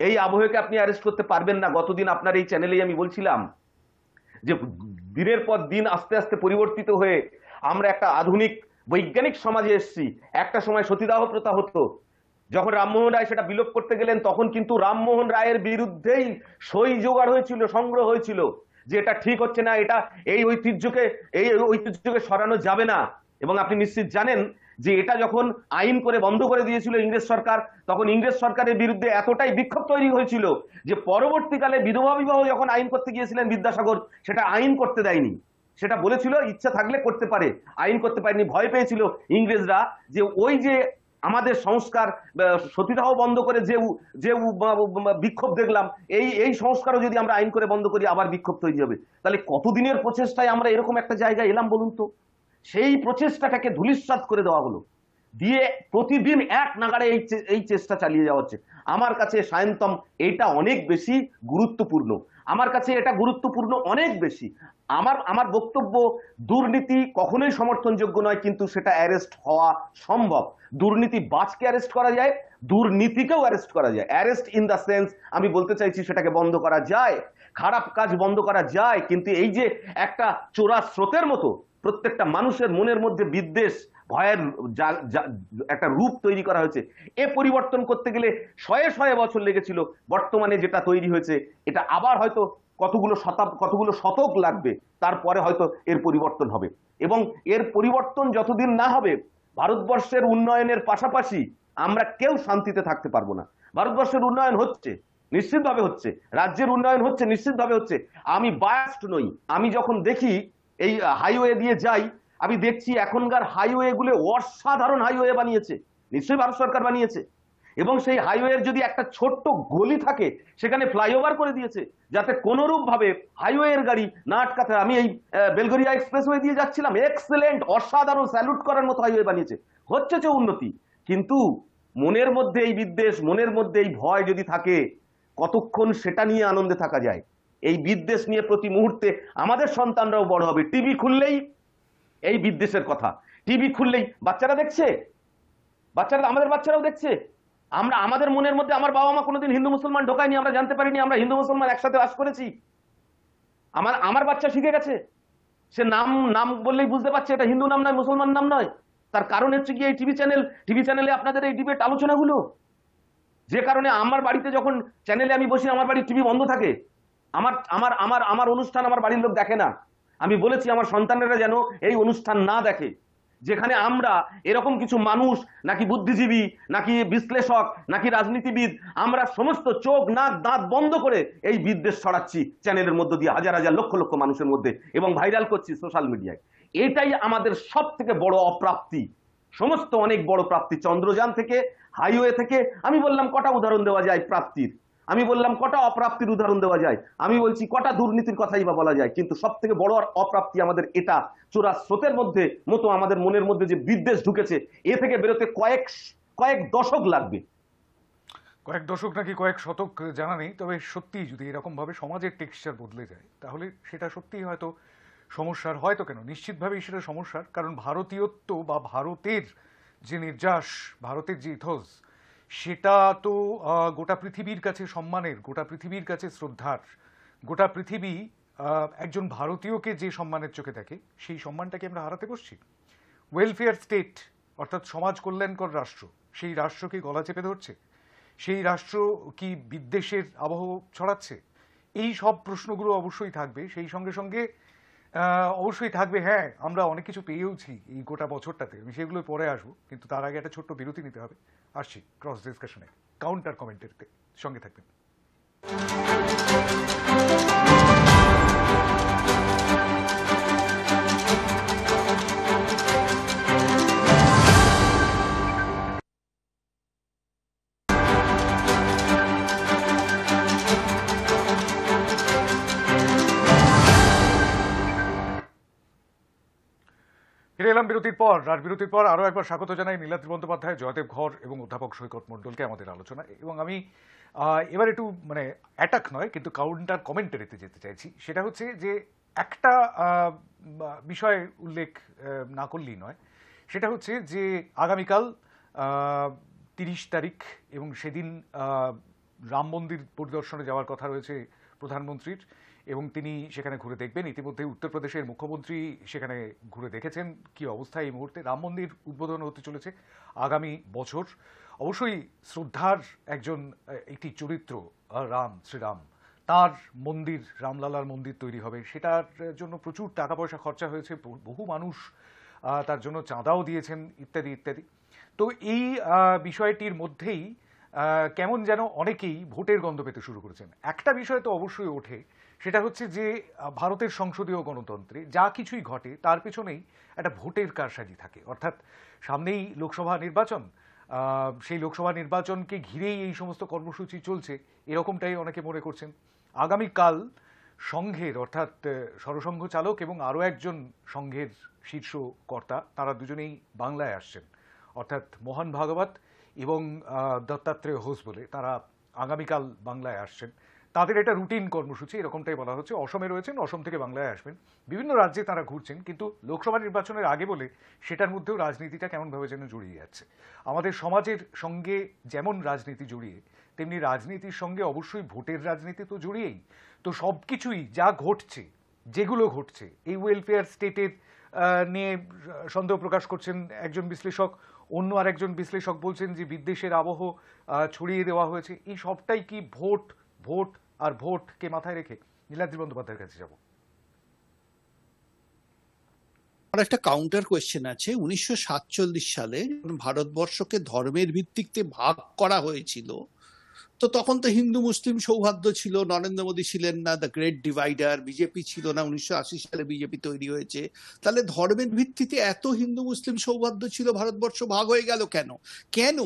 এই আবহেকে আপনি অ্যারেস্ট করতে পারবেন না গতদিন আপনার এই চ্যানেলেই আমি বলছিলাম যে দিনের পর দিন আস্তে আস্তে পরিবর্তিত হয়ে আমরা একটা আধুনিক বৈজ্ঞানিক সমাজে এসছি একটা সময় সতীদাহ প্রথা হতো যখন রামমোহন রায় সেটা বিলোপ করতে গেলেন তখন কিন্তু রামমোহন রায়ের বিরুদ্ধেই সই জোগাড় হয়েছিল সংগ্রহ হয়েছিল যে এটা ঠিক হচ্ছে না এটা এই ঐতিহ্যকে এই ঐতিহ্যকে সরানো যাবে না এবং আপনি নিশ্চিত জানেন যে এটা যখন আইন করে বন্ধ করে দিয়েছিল ইংরেজ সরকার তখন ইংরেজ সরকারের বিরুদ্ধে এতটাই বিক্ষোভ তৈরি হয়েছিল যে পরবর্তীকালে বিধবা বিবাহ যখন আইন করতে গিয়েছিলেন বিদ্যাসাগর সেটা আইন করতে দেয়নি সেটা বলেছিল ইচ্ছা থাকলে করতে পারে আইন করতে পারেনি ভয় পেয়েছিল ইংরেজরা যে ওই যে আমাদের সংস্কার সতীদাহ বন্ধ করে যে যে বিক্ষোভ দেখলাম এই এই সংস্কারও যদি আমরা আইন করে বন্ধ করি আবার বিক্ষোভ তৈরি হবে তাহলে কতদিনের প্রচেষ্টায় আমরা এরকম একটা জায়গায় এলাম বলুন তো সেই প্রচেষ্টাটাকে ধুলিস্বাদ করে দেওয়া হলো দিয়ে প্রতিদিন এক নাগাড়ে এই এই চেষ্টা চালিয়ে যাওয়া হচ্ছে আমার কাছে সায়ন্তম এটা অনেক বেশি গুরুত্বপূর্ণ আমার কাছে এটা গুরুত্বপূর্ণ অনেক বেশি আমার আমার বক্তব্য দুর্নীতি কখনোই সমর্থনযোগ্য নয় কিন্তু সেটা অ্যারেস্ট হওয়া সম্ভব দুর্নীতি বাজকে অ্যারেস্ট করা যায় দুর্নীতিকেও অ্যারেস্ট করা যায় অ্যারেস্ট ইন দ্য সেন্স আমি বলতে চাইছি সেটাকে বন্ধ করা যায় খারাপ কাজ বন্ধ করা যায় কিন্তু এই যে একটা চোরা স্রোতের মতো প্রত্যেকটা মানুষের মনের মধ্যে বিদ্বেষ ভয়ের একটা রূপ তৈরি করা হয়েছে এ পরিবর্তন করতে গেলে শয়ে শয়ে বছর লেগেছিল বর্তমানে যেটা তৈরি হয়েছে এটা আবার হয়তো কতগুলো শতাব কতগুলো শতক লাগবে তারপরে হয়তো এর পরিবর্তন হবে এবং এর পরিবর্তন যতদিন না হবে ভারতবর্ষের উন্নয়নের পাশাপাশি আমরা কেউ শান্তিতে থাকতে পারবো না ভারতবর্ষের উন্নয়ন হচ্ছে নিশ্চিতভাবে হচ্ছে রাজ্যের উন্নয়ন হচ্ছে নিশ্চিতভাবে হচ্ছে আমি বায়াস্ট নই আমি যখন দেখি এই হাইওয়ে দিয়ে যাই আমি দেখছি এখনকার হাইওয়েগুলো অসাধারণ হাইওয়ে বানিয়েছে নিশ্চয়ই ভারত সরকার বানিয়েছে এবং সেই হাইওয়ের যদি একটা ছোট্ট গলি থাকে সেখানে ফ্লাইওভার করে দিয়েছে যাতে কোনোরূপভাবে হাইওয়ের গাড়ি না আটকাতে আমি এই বেলগরিয়া এক্সপ্রেসওয়ে দিয়ে যাচ্ছিলাম এক্সেলেন্ট অসাধারণ স্যালুট করার মতো হাইওয়ে বানিয়েছে হচ্ছে যে উন্নতি কিন্তু মনের মধ্যে এই বিদ্বেষ মনের মধ্যে এই ভয় যদি থাকে কতক্ষণ সেটা নিয়ে আনন্দে থাকা যায় এই বিদ্বেষ নিয়ে প্রতি মুহূর্তে আমাদের সন্তানরাও বড় হবে টিভি খুললেই এই বিদ্বেষের কথা টিভি খুললেই বাচ্চারা দেখছে বাচ্চারা আমাদের বাচ্চারাও দেখছে আমরা আমাদের মনের মধ্যে আমার বাবা মা কোনোদিন হিন্দু মুসলমান ঢোকায়নি আমরা জানতে পারিনি আমরা হিন্দু মুসলমান একসাথে বাস করেছি আমার আমার বাচ্চা শিখে গেছে সে নাম নাম বললেই বুঝতে পারছে এটা হিন্দু নাম নয় মুসলমান নাম নয় তার কারণ হচ্ছে কি এই টিভি চ্যানেল টিভি চ্যানেলে আপনাদের এই ডিবেট আলোচনাগুলো যে কারণে আমার বাড়িতে যখন চ্যানেলে আমি বসি আমার বাড়ির টিভি বন্ধ থাকে আমার আমার আমার আমার অনুষ্ঠান আমার বাড়ির লোক দেখে না আমি বলেছি আমার সন্তানেরা যেন এই অনুষ্ঠান না দেখে যেখানে আমরা এরকম কিছু মানুষ নাকি বুদ্ধিজীবী নাকি বিশ্লেষক নাকি রাজনীতিবিদ আমরা সমস্ত চোখ নাক দাঁত বন্ধ করে এই বিদ্বেষ ছড়াচ্ছি চ্যানেলের মধ্য দিয়ে হাজার হাজার লক্ষ লক্ষ মানুষের মধ্যে এবং ভাইরাল করছি সোশ্যাল মিডিয়ায় এটাই আমাদের সব থেকে বড় অপ্রাপ্তি সমস্ত অনেক বড় প্রাপ্তি চন্দ্রযান থেকে হাইওয়ে থেকে আমি বললাম কটা উদাহরণ দেওয়া যায় প্রাপ্তির আমি বললাম কটা অপ্রাপ্তির উদাহরণ দেওয়া যায় আমি বলছি কটা দুর্নীতির কথাই বা বলা যায় কিন্তু সব থেকে বড় অপ্রাপ্তি আমাদের এটা চোরা স্রোতের মধ্যে মতো আমাদের মনের মধ্যে যে বিদ্বেষ ঢুকেছে এ থেকে বেরোতে কয়েক কয়েক দশক লাগবে কয়েক দশক নাকি কয়েক শতক জানা নেই তবে সত্যিই যদি এরকমভাবে সমাজের টেক্সচার বদলে যায় তাহলে সেটা সত্যিই হয়তো সমস্যার হয়তো কেন নিশ্চিতভাবেই সেটা সমস্যার কারণ ভারতীয়ত্ব বা ভারতের যে নির্যাস ভারতের যে ইথস সেটা তো গোটা পৃথিবীর কাছে সম্মানের গোটা পৃথিবীর কাছে শ্রদ্ধার গোটা পৃথিবী একজন ভারতীয়কে যে সম্মানের চোখে দেখে সেই সম্মানটাকে আমরা হারাতে বসছি ওয়েলফেয়ার স্টেট অর্থাৎ সমাজ কল্যাণকর রাষ্ট্র সেই রাষ্ট্রকে গলা চেপে ধরছে সেই রাষ্ট্র কি বিদ্বেষের আবহ ছড়াচ্ছে এই সব প্রশ্নগুলো অবশ্যই থাকবে সেই সঙ্গে সঙ্গে অবশ্যই থাকবে হ্যাঁ আমরা অনেক কিছু পেয়েওছি এই গোটা বছরটাতে আমি সেগুলো পরে আসবো কিন্তু তার আগে একটা ছোট্ট বিরতি নিতে হবে আসছি ক্রস ডিসকাশনে কাউন্টার কমেন্টারিতে সঙ্গে থাকবেন জানালাম বিরতির পর রাজবিরতির বিরতির পর আরও একবার স্বাগত জানাই নীলাদ্রি বন্দ্যোপাধ্যায় জয়দেব ঘর এবং অধ্যাপক সৈকত মণ্ডলকে আমাদের আলোচনা এবং আমি এবার একটু মানে অ্যাটাক নয় কিন্তু কাউন্টার কমেন্টারিতে যেতে চাইছি সেটা হচ্ছে যে একটা বিষয় উল্লেখ না করলেই নয় সেটা হচ্ছে যে আগামীকাল তিরিশ তারিখ এবং সেদিন রাম মন্দির পরিদর্শনে যাওয়ার কথা রয়েছে প্রধানমন্ত্রীর এবং তিনি সেখানে ঘুরে দেখবেন ইতিমধ্যে উত্তরপ্রদেশের মুখ্যমন্ত্রী সেখানে ঘুরে দেখেছেন কি অবস্থা এই মুহূর্তে রাম মন্দির উদ্বোধন হতে চলেছে আগামী বছর অবশ্যই শ্রদ্ধার একজন একটি চরিত্র রাম শ্রীরাম তার মন্দির রামলালার মন্দির তৈরি হবে সেটার জন্য প্রচুর টাকা পয়সা খরচা হয়েছে বহু মানুষ তার জন্য চাঁদাও দিয়েছেন ইত্যাদি ইত্যাদি তো এই বিষয়টির মধ্যেই কেমন যেন অনেকেই ভোটের গন্ধ পেতে শুরু করেছেন একটা বিষয় তো অবশ্যই ওঠে সেটা হচ্ছে যে ভারতের সংসদীয় গণতন্ত্রে যা কিছুই ঘটে তার পেছনেই একটা ভোটের কারসাজি থাকে অর্থাৎ সামনেই লোকসভা নির্বাচন সেই লোকসভা নির্বাচনকে ঘিরেই এই সমস্ত কর্মসূচি চলছে এরকমটাই অনেকে মনে করছেন আগামীকাল সংঘের অর্থাৎ সরসংঘ চালক এবং আরও একজন সংঘের শীর্ষ কর্তা তারা দুজনেই বাংলায় আসছেন অর্থাৎ মোহন ভাগবত এবং দত্তাত্রেয় হোস বলে তারা আগামীকাল বাংলায় আসছেন তাদের এটা রুটিন কর্মসূচি এরকমটাই বলা হচ্ছে অসমে রয়েছেন অসম থেকে বাংলায় আসবেন বিভিন্ন রাজ্যে তারা ঘুরছেন কিন্তু লোকসভা নির্বাচনের আগে বলে সেটার মধ্যেও রাজনীতিটা কেমনভাবে যেন জড়িয়ে যাচ্ছে আমাদের সমাজের সঙ্গে যেমন রাজনীতি জড়িয়ে তেমনি রাজনীতির সঙ্গে অবশ্যই ভোটের রাজনীতি তো জড়িয়েই তো সব কিছুই যা ঘটছে যেগুলো ঘটছে এই ওয়েলফেয়ার স্টেটের নিয়ে সন্দেহ প্রকাশ করছেন একজন বিশ্লেষক অন্য আরেকজন বিশ্লেষক বলছেন যে বিদ্বেষের আবহ ছড়িয়ে দেওয়া হয়েছে এই সবটাই কি ভোট ভোট আর ভোটকে মাথায় রেখে নীলাদ্রি বন্দ্যোপাধ্যায়ের কাছে যাব আর একটা কাউন্টার কোয়েশ্চেন আছে উনিশশো সালে যখন ভারতবর্ষকে ধর্মের ভিত্তিতে ভাগ করা হয়েছিল তো তখন তো হিন্দু মুসলিম সৌহার্দ্য ছিল নরেন্দ্র মোদী ছিলেন না দ্য গ্রেট ডিভাইডার বিজেপি ছিল না উনিশশো সালে বিজেপি তৈরি হয়েছে তাহলে ধর্মের ভিত্তিতে এত হিন্দু মুসলিম সৌহার্দ্য ছিল ভারতবর্ষ ভাগ হয়ে গেল কেন কেন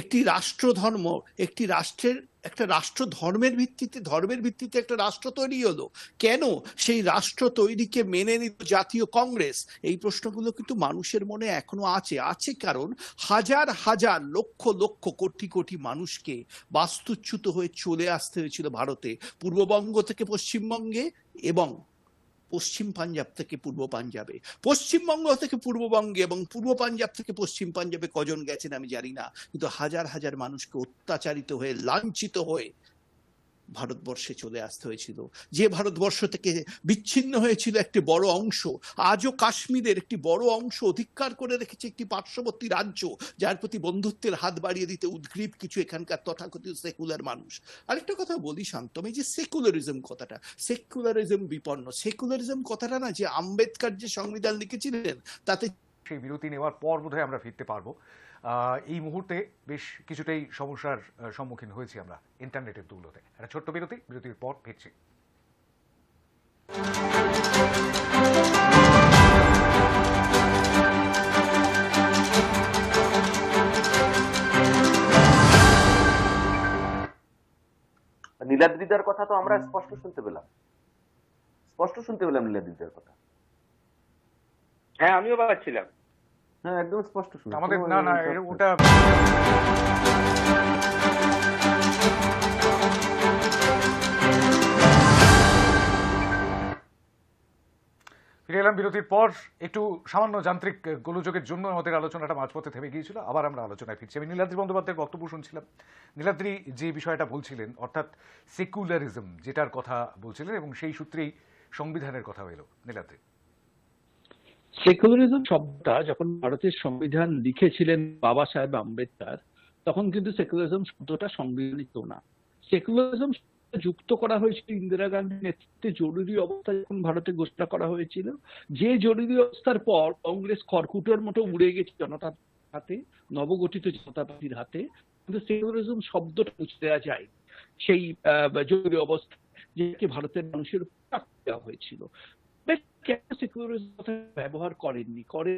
একটি রাষ্ট্র ধর্ম একটি রাষ্ট্রের একটা রাষ্ট্র ধর্মের ভিত্তিতে ধর্মের ভিত্তিতে একটা রাষ্ট্র তৈরি হলো কেন সেই রাষ্ট্র তৈরিকে মেনে নিল জাতীয় কংগ্রেস এই প্রশ্নগুলো কিন্তু মানুষের মনে এখনো আছে আছে কারণ হাজার হাজার লক্ষ লক্ষ কোটি কোটি মানুষকে বাস্তুচ্যুত হয়ে চলে আসতে হয়েছিল ভারতে পূর্ববঙ্গ থেকে পশ্চিমবঙ্গে এবং পশ্চিম পাঞ্জাব থেকে পূর্ব পাঞ্জাবে পশ্চিমবঙ্গ থেকে পূর্ববঙ্গে এবং পূর্ব পাঞ্জাব থেকে পশ্চিম পাঞ্জাবে কজন গেছেন আমি জানি না কিন্তু হাজার হাজার মানুষকে অত্যাচারিত হয়ে লাঞ্ছিত হয়ে ভারতবর্ষে চলে আসতে হয়েছিল যে ভারতবর্ষ থেকে বিচ্ছিন্ন হয়েছিল একটি বড় অংশ আজও কাশ্মীরের একটি বড় অংশ অধিকার করে রেখেছে একটি পার্শ্ববর্তী রাজ্য যার প্রতি বন্ধুত্বের হাত বাড়িয়ে দিতে উদ্গ্রীব কিছু এখানকার তথাকথিত সেকুলার মানুষ আরেকটা কথা বলি শান্ত এই যে সেকুলারিজম কথাটা সেকুলারিজম বিপন্ন সেকুলারিজম কথাটা না যে আম্বেদকর যে সংবিধান লিখেছিলেন তাতে সেই বিরতি নেওয়ার পর বোধহয় আমরা ফিরতে পারবো এই মুহূর্তে বেশ কিছুটাই সমস্যার সম্মুখীন হয়েছি আমরা ইন্টারনেটের দৌলতে একটা ছোট্ট বিরতি বিরতির পর ফিরছি নীলাদ্রিদার কথা তো আমরা স্পষ্ট শুনতে পেলাম স্পষ্ট শুনতে পেলাম নীলাদ্রিদার কথা হ্যাঁ আমিও পাচ্ছিলাম হ্যাঁ একদম স্পষ্ট আমাদের না না ইয়ে ওটা এলাম বিরতির পর একটু সামান্য যান্ত্রিক গোলযোগের জন্য আমাদের আলোচনাটা মাঝপথে থেমে গিয়েছিল আবার আমরা আলোচনায় ফিরছি আমি নীলাদ্রি বন্দ্যোপাধ্যায়ের বক্তব্য শুনছিলাম নীলাদ্রি যে বিষয়টা বলছিলেন অর্থাৎ সেকুলারিজম যেটার কথা বলছিলেন এবং সেই সূত্রেই সংবিধানের কথা এলো নীলাদ্রি সেকুলারিজম শব্দটা যখন ভারতের সংবিধান লিখেছিলেন বাবা সাহেব আম্বেদকর তখন কিন্তু সেকুলারিজম শব্দটা সংবিধানিত না সেকুলারিজম যুক্ত করা হয়েছিল ইন্দিরা গান্ধীর নেতৃত্বে জরুরি অবস্থা যখন ভারতে ঘোষণা করা হয়েছিল যে জরুরি অবস্থার পর কংগ্রেস খড়কুটোর মতো উড়ে গেছে জনতা হাতে নবগঠিত জনতা পার্টির হাতে কিন্তু সেকুলারিজম শব্দটা বুঝে দেওয়া যায় সেই জরুরি অবস্থা যেটাকে ভারতের মানুষের দেওয়া হয়েছিল কেন সেকুলারিজম ব্যবহার করেননি করে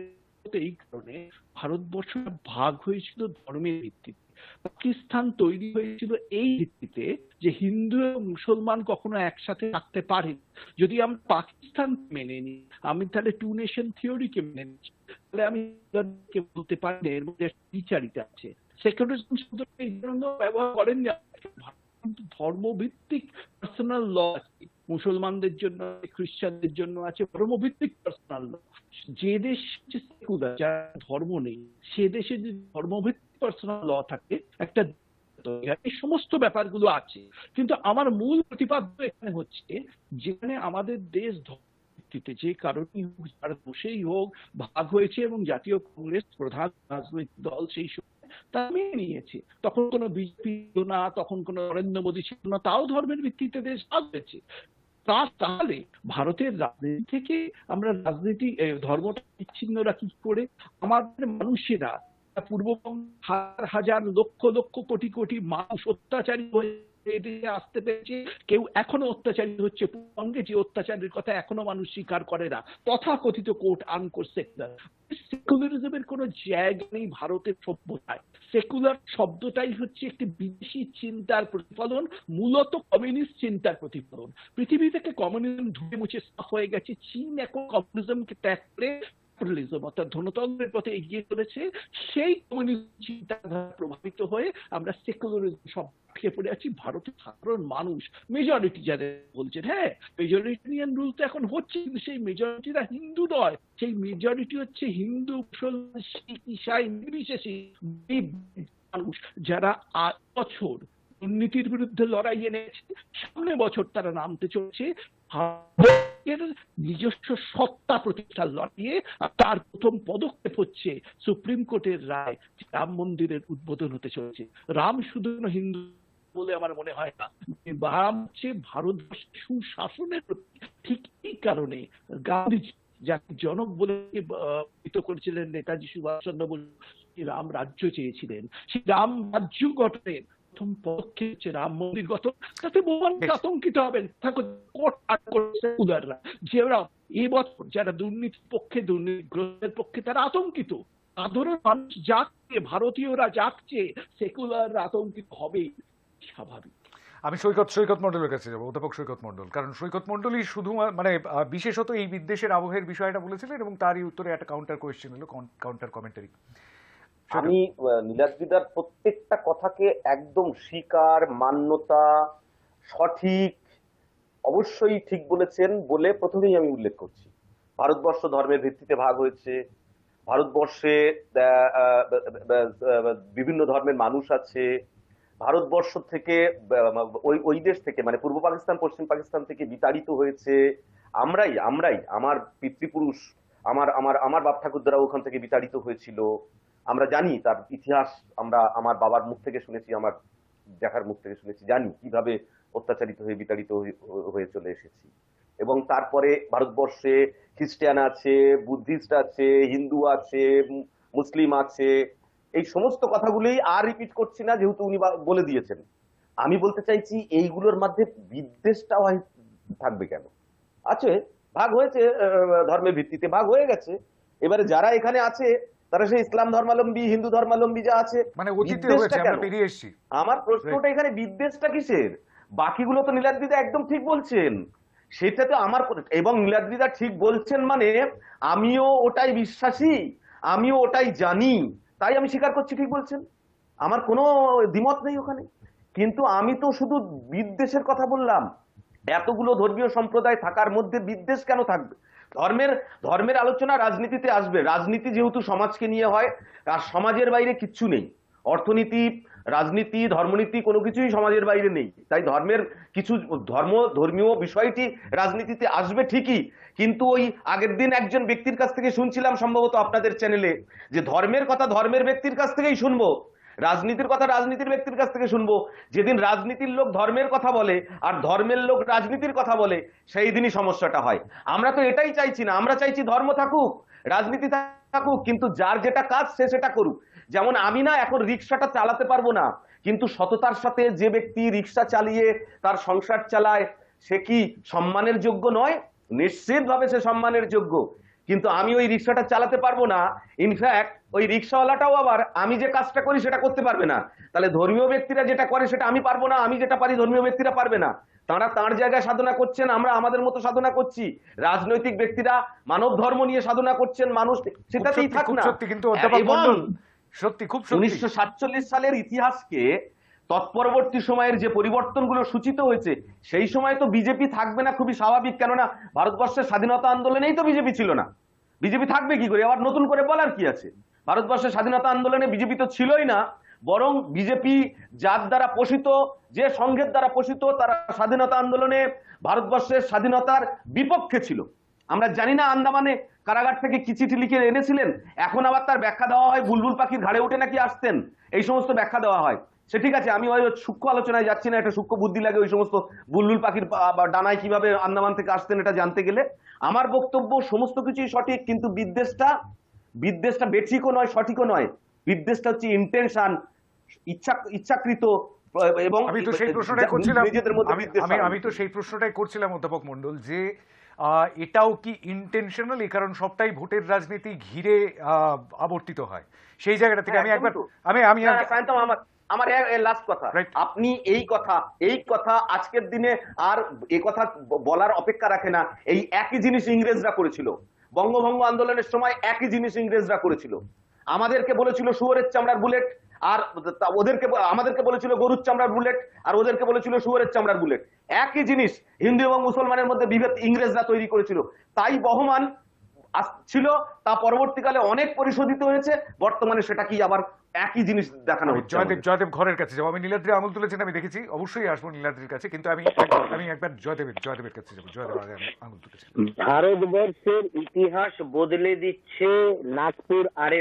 এই কারণে ভারতবর্ষ ভাগ হয়েছিল ধর্মের ভিত্তিতে পাকিস্তান তৈরি হয়েছিল এই ভিত্তিতে যে হিন্দু এবং মুসলমান কখনো একসাথে থাকতে পারে যদি আমি পাকিস্তান মেনে নিই আমি তাহলে টু নেশন থিওরিকে মেনে নিচ্ছি তাহলে আমি বলতে পারি না এর মধ্যে বিচারিতা আছে সেকুলারিজম শব্দটা এই ব্যবহার করেন ধর্মভিত্তিক পার্সোনাল ল আছে মুসলমানদের জন্য খ্রিস্টানদের জন্য আছে ধর্মভিত্তিক পার্সোনাল ল যে দেশ সেকুলার যার ধর্ম নেই সে দেশে যদি ধর্মভিত্তিক পার্সোনাল ল থাকে একটা এই সমস্ত ব্যাপারগুলো আছে কিন্তু আমার মূল প্রতিপাদ্য এখানে হচ্ছে যেখানে আমাদের দেশ ভিত্তিতে যে কারণেই হোক যার দোষেই হোক ভাগ হয়েছে এবং জাতীয় কংগ্রেস প্রধান রাজনৈতিক দল সেই সব তা মেনে নিয়েছে তখন কোনো বিজেপি না তখন কোন নরেন্দ্র মোদী ছিল না তাও ধর্মের ভিত্তিতে দেশ ভাগ হয়েছে তা তাহলে ভারতের রাজনীতি থেকে আমরা রাজনীতি ধর্মটা বিচ্ছিন্ন রাখি করে আমাদের মানুষেরা পূর্ববঙ্গ হাজার হাজার লক্ষ লক্ষ কোটি কোটি মানুষ অত্যাচারী হয়ে এদিকে আসতে পেরেছি কেউ এখনো অত্যাচারী হচ্ছে পূর্ববঙ্গে যে অত্যাচারের কথা এখনো মানুষ স্বীকার করে না তথাকথিত কোর্ট আনকোর সেকুলার সেকুলারিজমের কোন জায়গা নেই ভারতের সভ্যতায় সেকুলার শব্দটাই হচ্ছে একটি বিদেশি চিন্তার প্রতিফলন মূলত কমিউনিস্ট চিন্তার প্রতিফলন পৃথিবী থেকে কমিউনিজম ধুয়ে মুছে হয়ে গেছে চীন এখন কমিউনিজমকে ত্যাগ করে ক্যাপিটালিজম অর্থাৎ ধনতন্ত্রের পথে এগিয়ে চলেছে সেই কমিউনিস্ট চিন্তাধারা প্রভাবিত হয়ে আমরা সেকুলারিজম সব খেয়ে পড়ে আছি ভারতের সাধারণ মানুষ মেজরিটি বলছেন হ্যাঁ মেজরিটেরিয়ান রুল তো এখন হচ্ছে কিন্তু সেই মেজরিটিরা হিন্দু নয় সেই মেজরিটি হচ্ছে হিন্দু মুসলমান শিখ ইসাই নির্বিশেষে মানুষ যারা বছর দুর্নীতির বিরুদ্ধে লড়াই এনেছে সামনে বছর তারা নামতে চলছে ভারতের নিজস্ব সত্তা প্রতিষ্ঠার লড়িয়ে তার প্রথম পদক্ষেপ হচ্ছে সুপ্রিম কোর্টের রায় রাম মন্দিরের উদ্বোধন হতে চলেছে রাম শুধু হিন্দু বলে আমার মনে হয় না রাম হচ্ছে ভারতবর্ষের সুশাসনের প্রতি ঠিক এই কারণে গান্ধীজি যাকে জনক বলে করেছিলেন নেতাজি সুভাষ চন্দ্র বসু রাম রাজ্য চেয়েছিলেন সেই রাম রাজ্য গঠনের প্রথম হচ্ছে রাম মন্দির গঠন তাতে আতঙ্কিত হবেন ঠাকুর উদাররা যারা দুর্নীতির পক্ষে দুর্নীতিগ্রস্তের পক্ষে তারা আতঙ্কিত মানুষ ভারতীয়রা সেকুলাররা আতঙ্কিত হবে স্বাভাবিক আমি সৈকত সৈকত মন্ডলের কাছে যাবো অধ্যাপক সৈকত মন্ডল কারণ সৈকত মন্ডলই শুধু মানে বিশেষত এই বিদ্বেষের আবহের বিষয়টা বলেছিলেন এবং তারই উত্তরে একটা কাউন্টার কোয়েশ্চেন এলো কাউন্টার কমেন্টারি আমি নীলাদ্রিদার প্রত্যেকটা কথাকে একদম স্বীকার মান্যতা সঠিক অবশ্যই ঠিক বলেছেন বলে প্রথমেই আমি উল্লেখ করছি ভারতবর্ষ ধর্মের ভিত্তিতে ভাগ হয়েছে ভারতবর্ষে বিভিন্ন ধর্মের মানুষ আছে ভারতবর্ষ থেকে ওই ওই দেশ থেকে মানে পূর্ব পাকিস্তান পশ্চিম পাকিস্তান থেকে বিতাড়িত হয়েছে আমরাই আমরাই আমার পিতৃপুরুষ আমার আমার আমার বাপ ঠাকুরদারা ওখান থেকে বিতাড়িত হয়েছিল আমরা জানি তার ইতিহাস আমরা আমার বাবার মুখ থেকে শুনেছি আমার দেখার মুখ থেকে শুনেছি জানি কিভাবে অত্যাচারিত হয়ে বিতাড়িত হয়ে চলে এসেছি এবং তারপরে ভারতবর্ষে খ্রিস্টান আছে বুদ্ধিস্ট আছে হিন্দু আছে মুসলিম আছে এই সমস্ত কথাগুলি আর রিপিট করছি না যেহেতু উনি বলে দিয়েছেন আমি বলতে চাইছি এইগুলোর মধ্যে বিদ্বেষটা থাকবে কেন আছে ভাগ হয়েছে ধর্মের ভিত্তিতে ভাগ হয়ে গেছে এবারে যারা এখানে আছে তারা সেই ইসলাম ধর্মাবলম্বী হিন্দু ধর্মাবলম্বী যা আছে মানে আমার প্রশ্নটা এখানে বিদ্বেষটা কিসের বাকিগুলো তো নীলাদ্রিদা একদম ঠিক বলছেন সেটা তো আমার এবং নীলাদ্রিদা ঠিক বলছেন মানে আমিও ওটাই বিশ্বাসী আমিও ওটাই জানি তাই আমি স্বীকার করছি ঠিক বলছেন আমার কোনো দ্বিমত নেই ওখানে কিন্তু আমি তো শুধু বিদ্বেষের কথা বললাম এতগুলো ধর্মীয় সম্প্রদায় থাকার মধ্যে বিদ্বেষ কেন থাকবে ধর্মের ধর্মের আলোচনা রাজনীতিতে আসবে রাজনীতি যেহেতু সমাজকে নিয়ে হয় আর সমাজের বাইরে কিচ্ছু নেই অর্থনীতি রাজনীতি ধর্মনীতি কোনো কিছুই সমাজের বাইরে নেই তাই ধর্মের কিছু ধর্ম ধর্মীয় বিষয়টি রাজনীতিতে আসবে ঠিকই কিন্তু ওই আগের দিন একজন ব্যক্তির কাছ থেকে শুনছিলাম সম্ভবত আপনাদের চ্যানেলে যে ধর্মের কথা ধর্মের ব্যক্তির কাছ থেকেই শুনবো রাজনীতির কথা রাজনীতির ব্যক্তির কাছ থেকে শুনবো যেদিন রাজনীতির লোক ধর্মের কথা বলে আর ধর্মের লোক রাজনীতির কথা বলে সেই দিনই সমস্যাটা হয় আমরা তো এটাই চাইছি না আমরা চাইছি ধর্ম থাকুক রাজনীতি থাকুক কিন্তু যার যেটা কাজ সে সেটা করুক যেমন আমি না এখন রিক্সাটা চালাতে পারবো না কিন্তু সততার সাথে যে ব্যক্তি রিক্সা চালিয়ে তার সংসার চালায় সে কি সম্মানের যোগ্য নয় নিশ্চিতভাবে সে সম্মানের যোগ্য কিন্তু আমি ওই রিক্সাটা চালাতে পারবো না ইনফ্যাক্ট ওই রিক্সাওয়ালাটাও আবার আমি যে কাজটা করি সেটা করতে পারবে না তাহলে ধর্মীয় ব্যক্তিরা যেটা করে সেটা আমি পারবো না আমি যেটা পারি ধর্মীয় ব্যক্তিরা পারবে না তারা তাঁর জায়গায় সাধনা করছেন আমরা আমাদের মতো সাধনা করছি রাজনৈতিক ব্যক্তিরা মানব ধর্ম নিয়ে সাধনা করছেন মানুষ সেটাতেই থাক না সত্যি সত্যি খুব উনিশশো সাতচল্লিশ সালের ইতিহাসকে তৎপরবর্তী সময়ের যে পরিবর্তনগুলো সূচিত হয়েছে সেই সময় তো বিজেপি থাকবে না খুবই স্বাভাবিক কেননা ভারতবর্ষের স্বাধীনতা আন্দোলনেই তো বিজেপি ছিল না বিজেপি থাকবে কি করে আবার নতুন করে বলার কি আছে ভারতবর্ষের স্বাধীনতা আন্দোলনে বিজেপি তো ছিলই না বরং বিজেপি যার দ্বারা পোষিত যে সংঘের দ্বারা পোষিত তারা স্বাধীনতা আন্দোলনে ভারতবর্ষের স্বাধীনতার বিপক্ষে ছিল আমরা জানি না আন্দামানে কারাগার থেকে কি চিঠি লিখে এনেছিলেন এখন আবার তার ব্যাখ্যা দেওয়া হয় বুলবুল পাখির ঘাড়ে উঠে নাকি আসতেন এই সমস্ত ব্যাখ্যা দেওয়া হয় সে ঠিক আছে আমি ওই সূক্ষ্ম আলোচনায় যাচ্ছি না একটা সূক্ষ্ম বুদ্ধি লাগে ওই সমস্ত বুল্লুল পাখির ডানায় কিভাবে আন্দামান থেকে আসতেন এটা জানতে গেলে আমার বক্তব্য সমস্ত কিছুই সঠিক কিন্তু বিদ্বেষটা বিদ্বেষটা বেঠিকও নয় সঠিকও নয় বিদ্বেষটা হচ্ছে ইন্টেনশন ইচ্ছা ইচ্ছাকৃত এবং আমি তো সেই প্রশ্নটাই করছিলাম আমি তো সেই প্রশ্নটাই করছিলাম অধ্যাপক মন্ডল যে এটাও কি ইন্টেনশনাল এই কারণ সবটাই ভোটের রাজনীতি ঘিরে আবর্তিত হয় সেই জায়গাটা থেকে আমি হ্যাঁ, একবার আমি আমি আমার লাস্ট কথা আপনি এই কথা এই কথা আজকের দিনে আর এ কথা বলার অপেক্ষা রাখে না এই একই জিনিস ইংরেজরা করেছিল বঙ্গভঙ্গ আন্দোলনের সময় একই জিনিস ইংরেজরা করেছিল আমাদেরকে বলেছিল শুয়োরের চামড়ার বুলেট আর ওদেরকে আমাদেরকে বলেছিল গরুর চামড়ার বুলেট আর ওদেরকে বলেছিল শুয়োরের চামড়ার বুলেট একই জিনিস হিন্দু এবং মুসলমানের মধ্যে বিভেদ ইংরেজরা তৈরি করেছিল তাই বহমান ছিল তা পরবর্তীকালে অনেক পরিশোধিত হয়েছে বর্তমানে সেটা কি আবার একই জিনিস দেখানো হচ্ছে জয়দেব জয়দেব ঘরের কাছে যাবো আমি নীলাদ্রি আমল তুলেছেন আমি দেখেছি অবশ্যই আসবো নীলাদ্রির কাছে কিন্তু আমি আমি একবার জয়দেবের জয়দেবের কাছে যাবো জয়দেব আগে আমল তুলেছেন ভারতবর্ষের ইতিহাস বদলে দিচ্ছে নাগপুর আর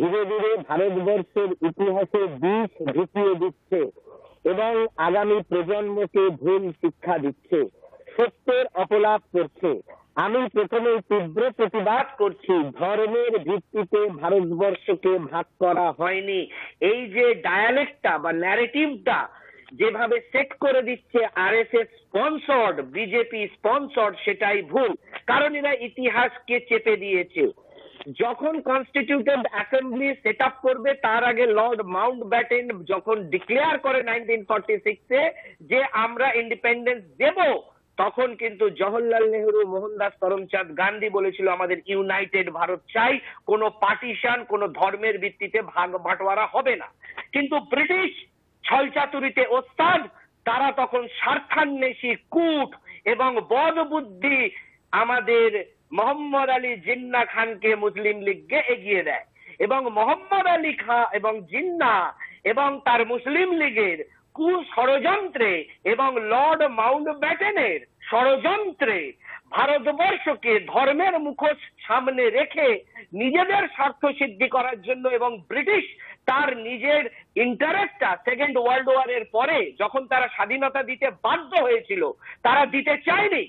ধীরে ধীরে ভারতবর্ষের ইতিহাসে বিষ ঢুকিয়ে দিচ্ছে এবং আগামী প্রজন্মকে ভুল শিক্ষা দিচ্ছে সত্যের অপলাপ করছে আমি প্রথমে তীব্র প্রতিবাদ করছি ধর্মের ভিত্তিতে ভারতবর্ষকে ভাগ করা হয়নি এই যে ডায়ালেক্টটা বা ন্যারেটিভটা যেভাবে সেট করে দিচ্ছে R S S sponsored BJP sponsored সেটাই ভুল কারণ এরা ইতিহাসকে চেপে দিয়েছে যখন কনস্টিটিউটেড অ্যাসেম্বলি সেট আপ করবে তার আগে লর্ড মাউন্ট ব্যাটেন যখন ডিক্লেয়ার করে নাইনটিন ফর্টি সিক্সে যে আমরা ইন্ডিপেন্ডেন্স দেবো তখন কিন্তু জওহরলাল নেহরু মোহনদাস করমচাঁদ গান্ধী বলেছিল আমাদের ইউনাইটেড ভারত চাই কোন পার্টিশন কোনো ধর্মের ভিত্তিতে ভাগ বাটোয়ারা হবে না কিন্তু ব্রিটিশ ছলচাতুরিতে ওস্তাদ তারা তখন স্বার্থান্বেষী কূট এবং বদবুদ্ধি আমাদের মোহাম্মদ আলী জিন্না খানকে মুসলিম লীগকে এগিয়ে দেয় এবং মোহাম্মদ আলী খা এবং জিন্না এবং তার মুসলিম লীগের কু ষড়যন্ত্রে এবং লর্ড মাউন্ট ব্যাটেনের ষড়যন্ত্রে ভারতবর্ষকে ধর্মের মুখোশ সামনে রেখে নিজেদের স্বার্থ সিদ্ধি করার জন্য এবং ব্রিটিশ তার নিজের ইন্টারেস্টটা সেকেন্ড ওয়ার্ল্ড ওয়ারের পরে যখন তারা স্বাধীনতা দিতে বাধ্য হয়েছিল তারা দিতে চায়নি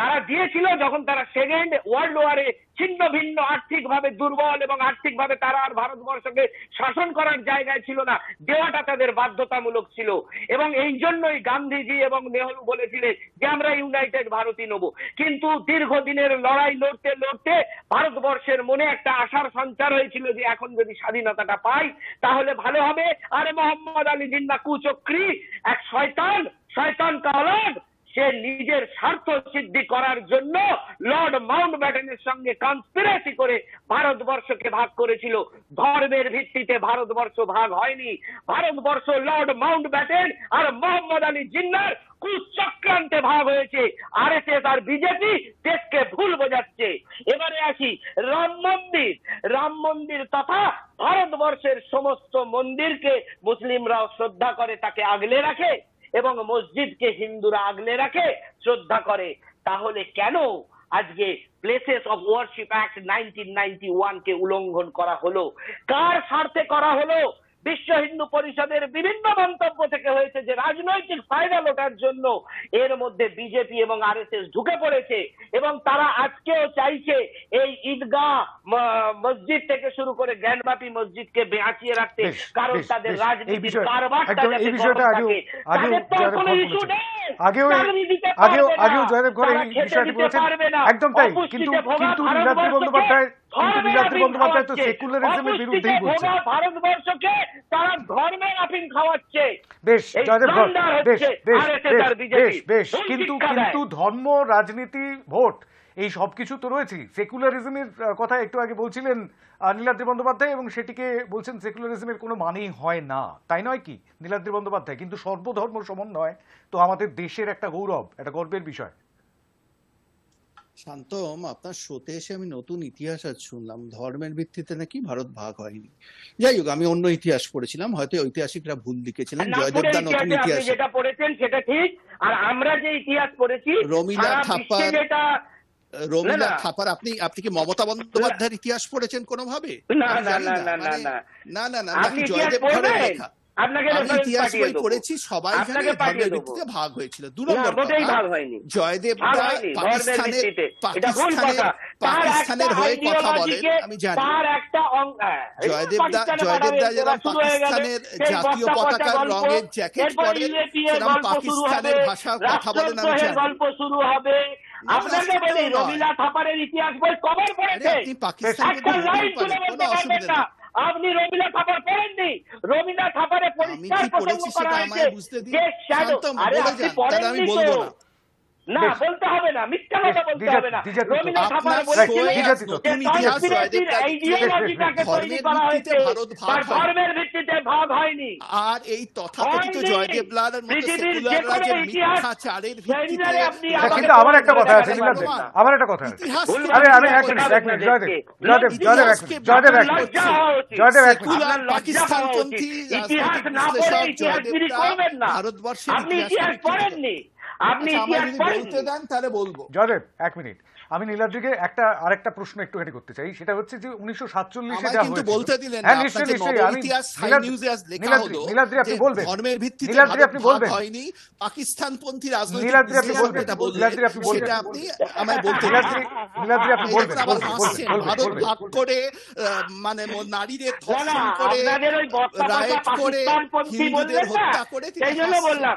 তারা দিয়েছিল যখন তারা সেকেন্ড ওয়ার্ল্ড ওয়ারে ছিন্ন ভিন্ন আর্থিকভাবে দুর্বল এবং আর্থিকভাবে তারা আর ভারতবর্ষকে শাসন করার জায়গায় ছিল না দেওয়াটা তাদের বাধ্যতামূলক ছিল এবং এই জন্যই গান্ধীজি এবং নেহরু বলেছিলেন যে আমরা ইউনাইটেড ভারতই নেব কিন্তু দীর্ঘদিনের লড়াই লড়তে লড়তে ভারতবর্ষের মনে একটা আশার সঞ্চার হয়েছিল যে এখন যদি স্বাধীনতাটা পাই তাহলে ভালো হবে আরে মোহাম্মদ আলী জিন্না কুচক্রি এক শয়তান শয়তান কালাদ সে নিজের স্বার্থ সিদ্ধি করার জন্য লর্ড মাউন্ট ব্যাটনের সঙ্গে কনস্পিরেসি করে ভারতবর্ষকে ভাগ করেছিল ধর্মের ভিত্তিতে ভারতবর্ষ ভাগ হয়নি ভারতবর্ষ লর্ড মাউন্ট ব্যাটেন আর মোহাম্মদ আলী জিন্নার কুচক্রান্তে ভাগ হয়েছে আর এসে তার বিজেপি দেশকে ভুল বোঝাচ্ছে এবারে আসি রাম মন্দির রাম মন্দির তথা ভারতবর্ষের সমস্ত মন্দিরকে মুসলিমরাও শ্রদ্ধা করে তাকে আগলে রাখে এবং মসজিদকে হিন্দুরা আগলে রাখে শ্রদ্ধা করে তাহলে কেন আজকে places of worship act nineteen ninety ওয়ানকে উলঙ্ঘন করা হলো কার স্বার্থে করা হলো বিশ্ব হিন্দু পরিষদের বিভিন্ন মন্তব্য থেকে হয়েছে যে রাজনৈতিক ফায়দা লোটার জন্য এর মধ্যে বিজেপি এবং আর ঢুকে পড়েছে এবং তারা আজকেও চাইছে এই ঈদগাহ মসজিদ থেকে শুরু করে জ্ঞানব্যাপী মসজিদকে বেঁচিয়ে রাখতে কারণ তাদের রাজনীতির কারবারটা যাতে কোনো ইস্যু নেই আগেও আগেও জয়দেব একদম তাই কিন্তু কিন্তু বন্দ্যোপাধ্যায় ধর্ম রাজনীতি ভোট এই সবকিছু তো রয়েছে সেকুলারিজমের কথা একটু আগে বলছিলেন নীলাদ্রি বন্দ্যোপাধ্যায় এবং সেটিকে বলছেন সেকুলারিজমের কোনো মানেই হয় না তাই নয় কি নীলাদ্রি বন্দ্যোপাধ্যায় কিন্তু সর্বধর্ম সমন্বয় তো আমাদের দেশের একটা গৌরব একটা গর্বের বিষয় শান্তম আপনার শোতে এসে আমি নতুন ইতিহাস আজ শুনলাম ধর্মের ভিত্তিতে নাকি ভারত ভাগ হয়নি যাই হোক আমি অন্য ইতিহাস পড়েছিলাম হয়তো ঐতিহাসিকরা ভুল লিখেছিলেন দা নতুন ইতিহাস যেটা পড়েছেন সেটা ঠিক আর আমরা যে ইতিহাস পড়েছি রমিলা থাপ্পা রবীন্দ্র থাপার আপনি আপনি কি মমতা বন্দ্যোপাধ্যায়ের ইতিহাস পড়েছেন কোনোভাবে না না না না না মানে না না না না জয়দেব না আপনাকে ইতিহাস বই করেছি সবাই জানে ধর্মের ভিত্তিতে ভাগ হয়েছিল দু নম্বর জয়দেব পাকিস্তানের পাকিস্তানের পাকিস্তানের হয়ে কথা বলেন আমি জানি হ্যাঁ, জয়দেব দা জয়দেব দা যারা পাকিস্তানের জাতীয় পতাকার রঙের জ্যাকেট পরে ইয়ে সেরকম পাকিস্তানের ভাষা কথা বলেন আমি জানি গল্প শুরু হবে আপনাকে বলি রবীন্দ্রনাথ থাপারের ইতিহাস বই কভার করেছে পাকিস্তানের কোনো অসুবিধা আপনি রবীন্দ্র ঠাকুর পড়েননি রবীন্দ্র ঠাকুরের পরিষ্কার প্রসঙ্গ করা হয়েছে যে শ্যাডো আরে আপনি পড়েননি তো আর এই তথাকথিত জয়দেব আমার একটা কথা আছে আমার একটা কথা আছে আরে আমি এক মিনিট এক মিনিট জয়দেব জয়দেব জয়দেব এক মিনিট জয়দেব এক মিনিট জয়দেব এক মিনিট ভারতবর্ষের ইতিহাস পড়েননি আপনি আচ্ছা, বলতে দেন তাহলে বলবো জয়দেব এক মিনিট আমি নীলাদ্রিকে একটা আরেকটা প্রশ্ন একটুখানি করতে চাই সেটা হচ্ছে যে উনিশশো হ্যাঁ নিশ্চয়ই আপনি বলবেন ধর্মের নীলাদ্রি আপনি বলবেন হয়নি নীলাদ্রি আপনি বলবেন নীলাদ্রি আপনি বলবেন আপনি আমায় বলতে নীলাদ্রি নীলাদ্রি আপনি বলবেন ভারত ভাগ করে মানে নারীদের ধর্ষণ করে করে হিন্দুদের হত্যা করে বললাম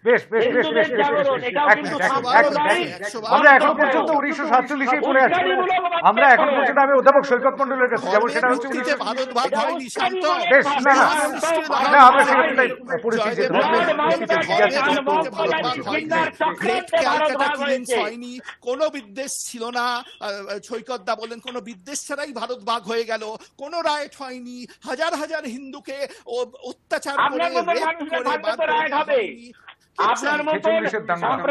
বেশ বেশ বেশ বেশ আমরা এখন পর্যন্ত উনিশশো সাতচল্লিশে পড়ে আছি আমরা এখন পর্যন্ত আমি অধ্যাপক সৈকত মন্ডলের কাছে যাবো সেটা হচ্ছে বেশ না না আমরা পড়েছি যে কোন বিদ্বেষ ছিল না সৈকত দা বলেন কোন বিদ্বেষ ছাড়াই ভারত ভাগ হয়ে গেল কোন রায়ট হয়নি হাজার হাজার হিন্দুকে অত্যাচার করে সেটাই উনিশশো সাতচল্লিশের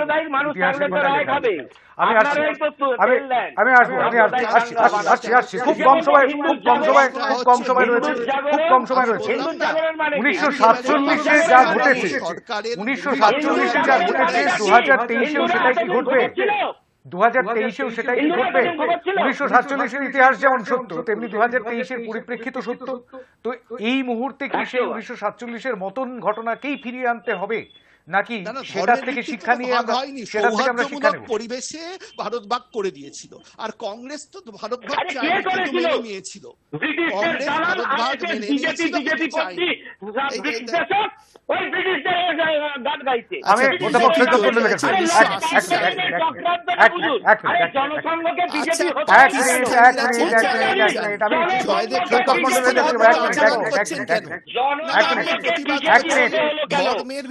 ইতিহাস যেমন সত্য তেমনি দু হাজার তেইশের পরিপ্রেক্ষিত সত্য তো এই মুহূর্তে কি সে উনিশশো সাতচল্লিশের মতন ঘটনাকেই ফিরিয়ে আনতে হবে নাকি সেটা থেকে শিক্ষা নিয়ে হয়নি সৌহার্দ্যমূলক পরিবেশে ভারত ভাগ করে দিয়েছিল আর কংগ্রেস তো ভারত ভাগ মেনে নিয়েছিল কংগ্রেস ভারত ভাগ মেনে নিয়েছিল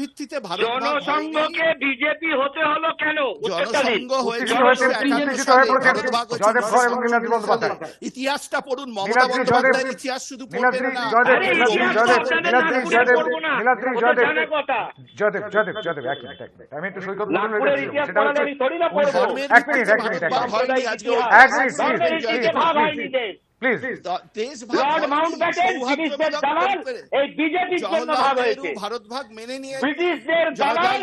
ভিত্তিতে জনসংঘকে বিজেপি হতে হলো কেন জনসংঘ হয়ে ইতিহাসটা পড়ুন মমতা বন্দ্যোপাধ্যায়ের ইতিহাস শুধু পড়বেন না আমি একটু সৈকত এক মিনিট এক মিনিট এক মিনিট প্লিজ লর্ড মাউন্টব্যাটেন ব্রিটিশদের দালাল এই বিজেপির জন্য ভাগ হয়েছে ভারত ভাগ মেনে নিয়ে ব্রিটিশদের দালাল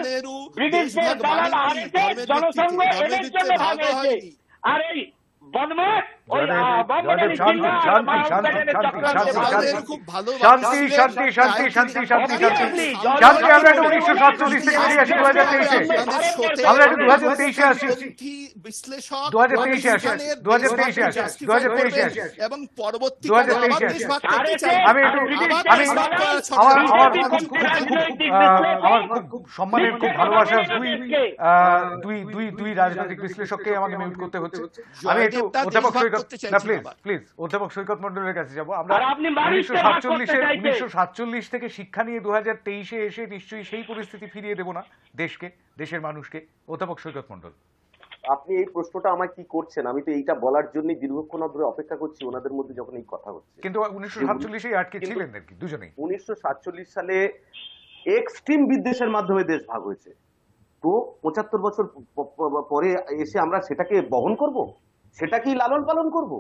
ব্রিটিশদের দালাল আর জনসংঘ এদের জন্য ভাগ হয়েছে আর এই বদমাশ আমি সম্মানের খুব ভালোবাসা দুই দুই দুই রাজনৈতিক বিশ্লেষককে আমাকে মিউট করতে হচ্ছে আমি একটু অধ্যাপক আপনি থেকে শিক্ষা নিয়ে এসে নিশ্চয়ই সেই পরিস্থিতি ফিরিয়ে না দেশকে দেশের মানুষকে অধ্যাপক সৈকত আপনি এই প্রশ্নটা আমায় কি করছেন আমি তো এইটা বলার জন্য দীর্ঘক্ষণ ধরে অপেক্ষা করছি ওনাদের মধ্যে যখন এই কথা হচ্ছে কিন্তু সালে এক্সট্রিম বিদ্বেষের মাধ্যমে দেশ ভাগ হয়েছে তো পঁচাত্তর বছর পরে এসে আমরা সেটাকে বহন করব সেটাকেই লালন পালন করব।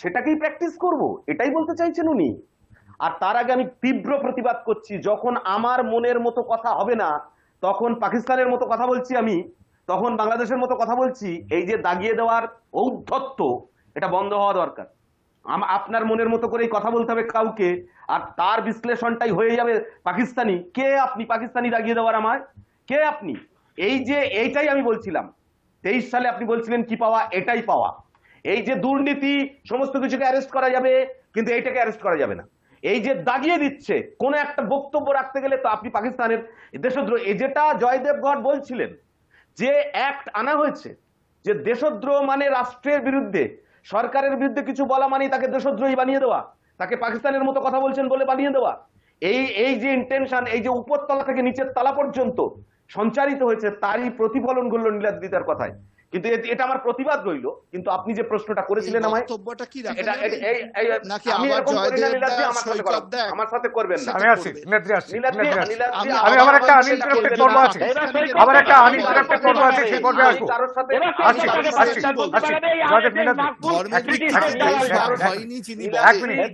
সেটাকেই প্র্যাকটিস করব। এটাই বলতে চাইছেন উনি আর তার আগে আমি তীব্র প্রতিবাদ করছি যখন আমার মনের মতো কথা হবে না তখন পাকিস্তানের মতো কথা বলছি আমি তখন বাংলাদেশের মতো কথা বলছি এই যে দাগিয়ে দেওয়ার ঔদ্ধত্য এটা বন্ধ হওয়া দরকার আপনার মনের মতো করেই কথা বলতে হবে কাউকে আর তার বিশ্লেষণটাই হয়ে যাবে পাকিস্তানি কে আপনি পাকিস্তানি দাগিয়ে দেওয়ার আমায় কে আপনি এই যে এইটাই আমি বলছিলাম তেইশ সালে আপনি বলছিলেন কি পাওয়া এটাই পাওয়া এই যে দুর্নীতি সমস্ত কিছুকে অ্যারেস্ট করা যাবে কিন্তু এইটাকে অ্যারেস্ট করা যাবে না এই যে দাগিয়ে দিচ্ছে কোনো একটা বক্তব্য রাখতে গেলে তো আপনি পাকিস্তানের দেশদ্রোহ যেটা জয়দেব ঘট বলছিলেন যে অ্যাক্ট আনা হয়েছে যে দেশদ্রোহ মানে রাষ্ট্রের বিরুদ্ধে সরকারের বিরুদ্ধে কিছু বলা মানেই তাকে দেশদ্রোহী বানিয়ে দেওয়া তাকে পাকিস্তানের মতো কথা বলছেন বলে বানিয়ে দেওয়া এই এই যে ইন্টেনশন এই যে উপরতলা থেকে নিচের তলা পর্যন্ত সঞ্চারিত হয়েছে তারই প্রতিফলন ঘটল নীলাদ্রিতার কথায় কিন্তু এটা আমার প্রতিবাদ রইল কিন্তু আপনি যে প্রশ্নটা করেছিলেন আমায় বক্তব্যটা কি রাখেন নাকি জয়দেব আমার সাথে করবেন না আমি আমি আমার একটা আনইন্টারাপ্টেড পর্ব আছে আমার একটা আনইন্টারাপ্টেড পর্ব আছে জয়দেব ধর্মের হয়নি চিনি এক মিনিট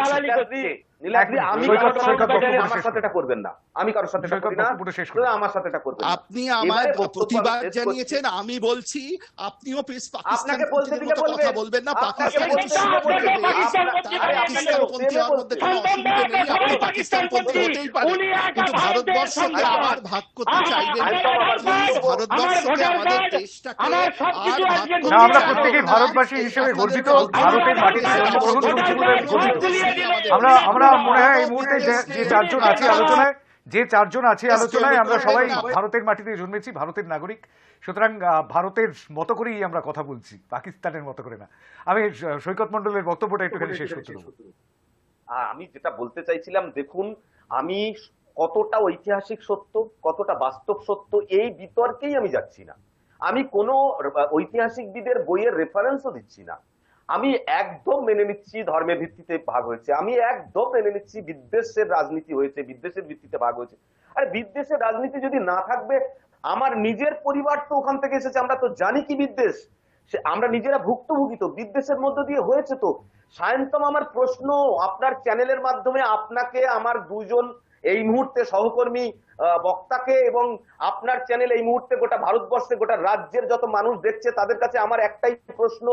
দালালি করছে আপনি আমার প্রতিবাদ জানিয়েছেন আমি বলছি আপনিও কথা বলবেন না পাকিস্তান ভাগ করতে আমরা প্রত্যেকেই ভারতবাসী হিসেবে গর্বিত ভারতের আমরা আমরা মনে হয় এই মুহূর্তে যে চারজন আছে আলোচনায় যে চারজন আছে আলোচনায় আমরা সবাই ভারতের মাটিতে জন্মেছি ভারতের নাগরিক সুতরাং ভারতের মতো করেই আমরা কথা বলছি পাকিস্তানের মতো করে না আমি সৈকত মন্ডলের বক্তব্যটা একটুখানি শেষ করতে আমি যেটা বলতে চাইছিলাম দেখুন আমি কতটা ঐতিহাসিক সত্য কতটা বাস্তব সত্য এই বিতর্কেই আমি যাচ্ছি না আমি কোনো ঐতিহাসিকবিদের বইয়ের রেফারেন্সও দিচ্ছি না আমি একদম মেনে নিচ্ছি ধর্মের ভিত্তিতে ভাগ হয়েছে আমি একদম মেনে নিচ্ছি বিদ্বেষের রাজনীতি হয়েছে বিদ্বেষের ভিত্তিতে ভাগ হয়েছে আর বিদ্বেষের রাজনীতি যদি না থাকবে আমার নিজের পরিবার তো ওখান থেকে এসেছে আমরা তো জানি কি বিদ্বেষ সে আমরা নিজেরা ভুক্তভোগিত তো বিদ্বেষের মধ্য দিয়ে হয়েছে তো সায়ন্তম আমার প্রশ্ন আপনার চ্যানেলের মাধ্যমে আপনাকে আমার দুজন এই মুহূর্তে সহকর্মী বক্তাকে এবং আপনার চ্যানেল এই মুহূর্তে গোটা ভারতবর্ষে গোটা রাজ্যের যত মানুষ দেখছে তাদের কাছে আমার একটাই প্রশ্ন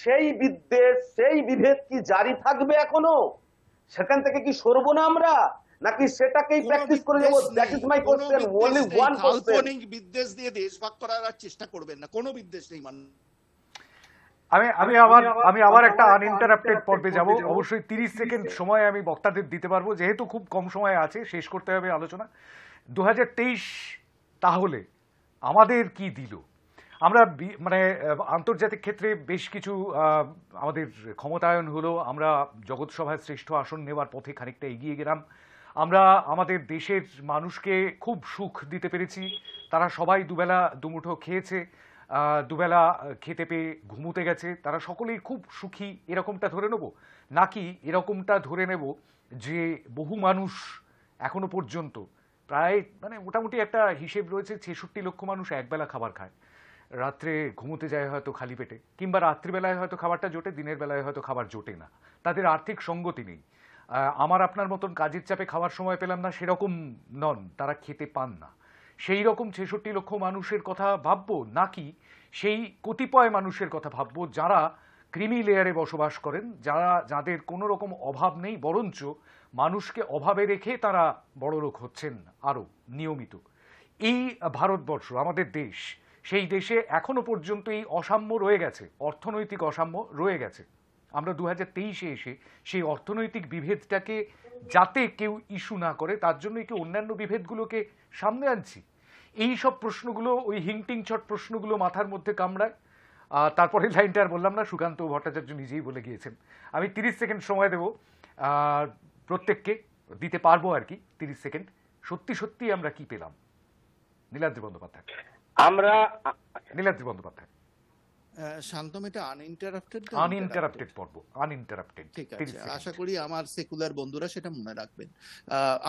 সেই বিদ্বেষ সেই বিভেদ কি জারি থাকবে এখনো সেখান থেকে কি সরব না আমরা নাকি সেটাকেই প্র্যাকটিস করে যাবো that is my question only one কাল্পনিক বিদ্বেষ দিয়ে দেশ ভাগ করার চেষ্টা করবেন না কোনো বিদ্বেষ নেই মান আমি আমি আবার আমি আবার একটা আনইন্টারাপ্টেড পর্বে যাব অবশ্যই 30 সেকেন্ড সময় আমি বক্তাদের দিতে পারবো যেহেতু খুব কম সময় আছে শেষ করতে হবে আলোচনা 2023 তাহলে আমাদের কি দিল আমরা মানে আন্তর্জাতিক ক্ষেত্রে বেশ কিছু আমাদের ক্ষমতায়ন হলো আমরা জগৎসভায় শ্রেষ্ঠ আসন নেওয়ার পথে খানিকটা এগিয়ে গেলাম আমরা আমাদের দেশের মানুষকে খুব সুখ দিতে পেরেছি তারা সবাই দুবেলা দুমুঠো খেয়েছে দুবেলা খেতে পেয়ে ঘুমোতে গেছে তারা সকলেই খুব সুখী এরকমটা ধরে নেব নাকি এরকমটা ধরে নেব যে বহু মানুষ এখনো পর্যন্ত প্রায় মানে মোটামুটি একটা হিসেব রয়েছে ছেষট্টি লক্ষ মানুষ একবেলা খাবার খায় রাত্রে ঘুমোতে যায় হয়তো খালি পেটে কিংবা রাত্রিবেলায় হয়তো খাবারটা জোটে দিনের বেলায় হয়তো খাবার জোটে না তাদের আর্থিক সঙ্গতি নেই আমার আপনার মতন কাজের চাপে খাওয়ার সময় পেলাম না সেরকম নন তারা খেতে পান না সেই রকম ছেষট্টি লক্ষ মানুষের কথা ভাববো নাকি সেই কতিপয় মানুষের কথা ভাববো যারা ক্রিমি লেয়ারে বসবাস করেন যারা যাদের কোনো রকম অভাব নেই বরঞ্চ মানুষকে অভাবে রেখে তারা বড়লোক হচ্ছেন আরও নিয়মিত এই ভারতবর্ষ আমাদের দেশ সেই দেশে এখনও পর্যন্ত এই অসাম্য রয়ে গেছে অর্থনৈতিক অসাম্য রয়ে গেছে আমরা দু হাজার তেইশে এসে সেই অর্থনৈতিক বিভেদটাকে যাতে কেউ ইস্যু না করে তার জন্য কি অন্যান্য বিভেদগুলোকে সামনে আনছি এই সব প্রশ্নগুলো ওই ছট প্রশ্নগুলো মাথার মধ্যে কামড়ায় তারপরে লাইনটা আর বললাম না সুকান্ত ভট্টাচার্য নিজেই বলে গিয়েছেন আমি তিরিশ সেকেন্ড সময় দেব প্রত্যেককে দিতে পারবো আর কি তিরিশ সেকেন্ড সত্যি সত্যি আমরা কি পেলাম নীলাদ্রি বন্দ্যোপাধ্যায় আমরা নীলাদ্রি বন্দ্যোপাধ্যায় শান্তম আনইন্টারাপ্টেড আনইন্টারাপ্টেড পর্ব আনইন্টারাপ্টেড ঠিক আছে আশা করি আমার সেকুলার বন্ধুরা সেটা মনে রাখবেন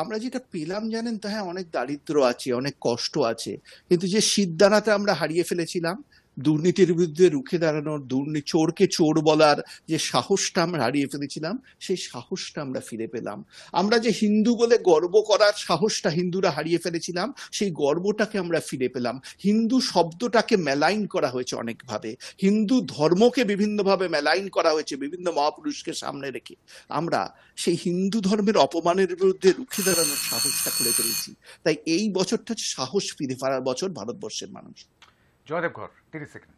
আমরা যেটা পেলাম জানেন তা হ্যাঁ অনেক দারিদ্র আছে অনেক কষ্ট আছে কিন্তু যে দানাতে আমরা হারিয়ে ফেলেছিলাম দুর্নীতির বিরুদ্ধে রুখে দাঁড়ানোর দুর্নীতি চোরকে চোর বলার যে সাহসটা আমরা হারিয়ে ফেলেছিলাম সেই সাহসটা আমরা ফিরে পেলাম আমরা যে হিন্দু বলে গর্ব করার সাহসটা হিন্দুরা হারিয়ে ফেলেছিলাম সেই গর্বটাকে আমরা ফিরে পেলাম হিন্দু শব্দটাকে মেলাইন করা হয়েছে অনেকভাবে হিন্দু ধর্মকে বিভিন্নভাবে মেলাইন করা হয়েছে বিভিন্ন মহাপুরুষকে সামনে রেখে আমরা সেই হিন্দু ধর্মের অপমানের বিরুদ্ধে রুখে দাঁড়ানোর সাহসটা খুলে ফেলেছি তাই এই বছরটা সাহস ফিরে ফেরার বছর ভারতবর্ষের মানুষ জয়দেব ঘর তিরিশ সেকেন্ড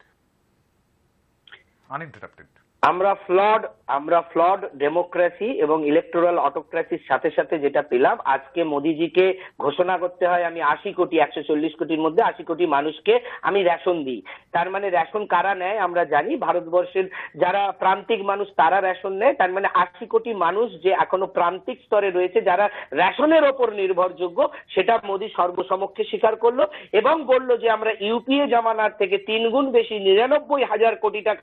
আনইন্টারাপ্টেড আমরা ফ্লড আমরা ফ্লড ডেমোক্রেসি এবং ইলেকটোরাল অটোক্রেসির সাথে সাথে যেটা পেলাম আজকে মোদিজিকে ঘোষণা করতে হয় আমি আশি কোটি একশো চল্লিশ কোটির মধ্যে আশি কোটি মানুষকে আমি রেশন দিই তার মানে রেশন কারা নেয় আমরা জানি ভারতবর্ষের যারা প্রান্তিক মানুষ তারা রেশন নেয় তার মানে আশি কোটি মানুষ যে এখনো প্রান্তিক স্তরে রয়েছে যারা রেশনের ওপর নির্ভরযোগ্য সেটা মোদী সর্বসমক্ষে স্বীকার করলো এবং বলল যে আমরা ইউপিএ জামানার থেকে তিন গুণ বেশি নিরানব্বই হাজার কোটি টাকা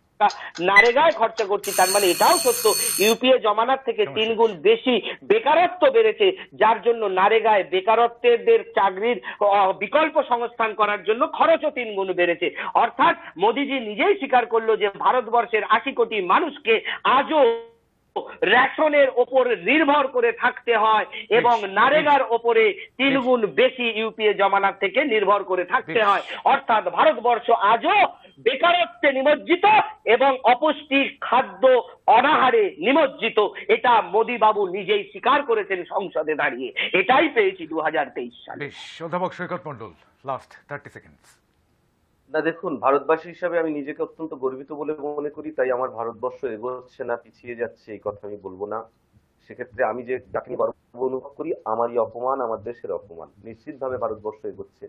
নারেগায় খরচ খরচা করছি তার মানে এটাও সত্য ইউপিএ জমানার থেকে তিন গুণ বেশি বেকারত্ব বেড়েছে যার জন্য নারেগায় বেকারত্বের চাকরির বিকল্প সংস্থান করার জন্য খরচও তিন গুণ বেড়েছে অর্থাৎ মোদিজি নিজেই স্বীকার করলো যে ভারতবর্ষের আশি কোটি মানুষকে আজও রেশনের ওপর নির্ভর করে থাকতে হয় এবং নারেগার ওপরে তিনগুণ বেশি ইউপিএ জমানার থেকে নির্ভর করে থাকতে হয় অর্থাৎ ভারতবর্ষ আজও বেকারত্বে নিমজ্জিত এবং অপুষ্টি খাদ্য অনাহারে নিমজ্জিত এটা মোদীবাবু নিজেই স্বীকার করেছেন সংসদে দাঁড়িয়ে এটাই পেয়েছি দু হাজার তেইশ সালে অধ্যাপক Saikat Mondal last thirty seconds না দেখুন ভারতবাসী হিসাবে আমি নিজেকে অত্যন্ত গর্বিত বলে মনে করি তাই আমার ভারতবর্ষ এগোচ্ছে না পিছিয়ে যাচ্ছে এই কথা আমি বলবো না সেক্ষেত্রে আমি যে যাকে গর্ব অনুভব করি আমারই অপমান আমার দেশের অপমান নিশ্চিতভাবে ভারতবর্ষ এগোচ্ছে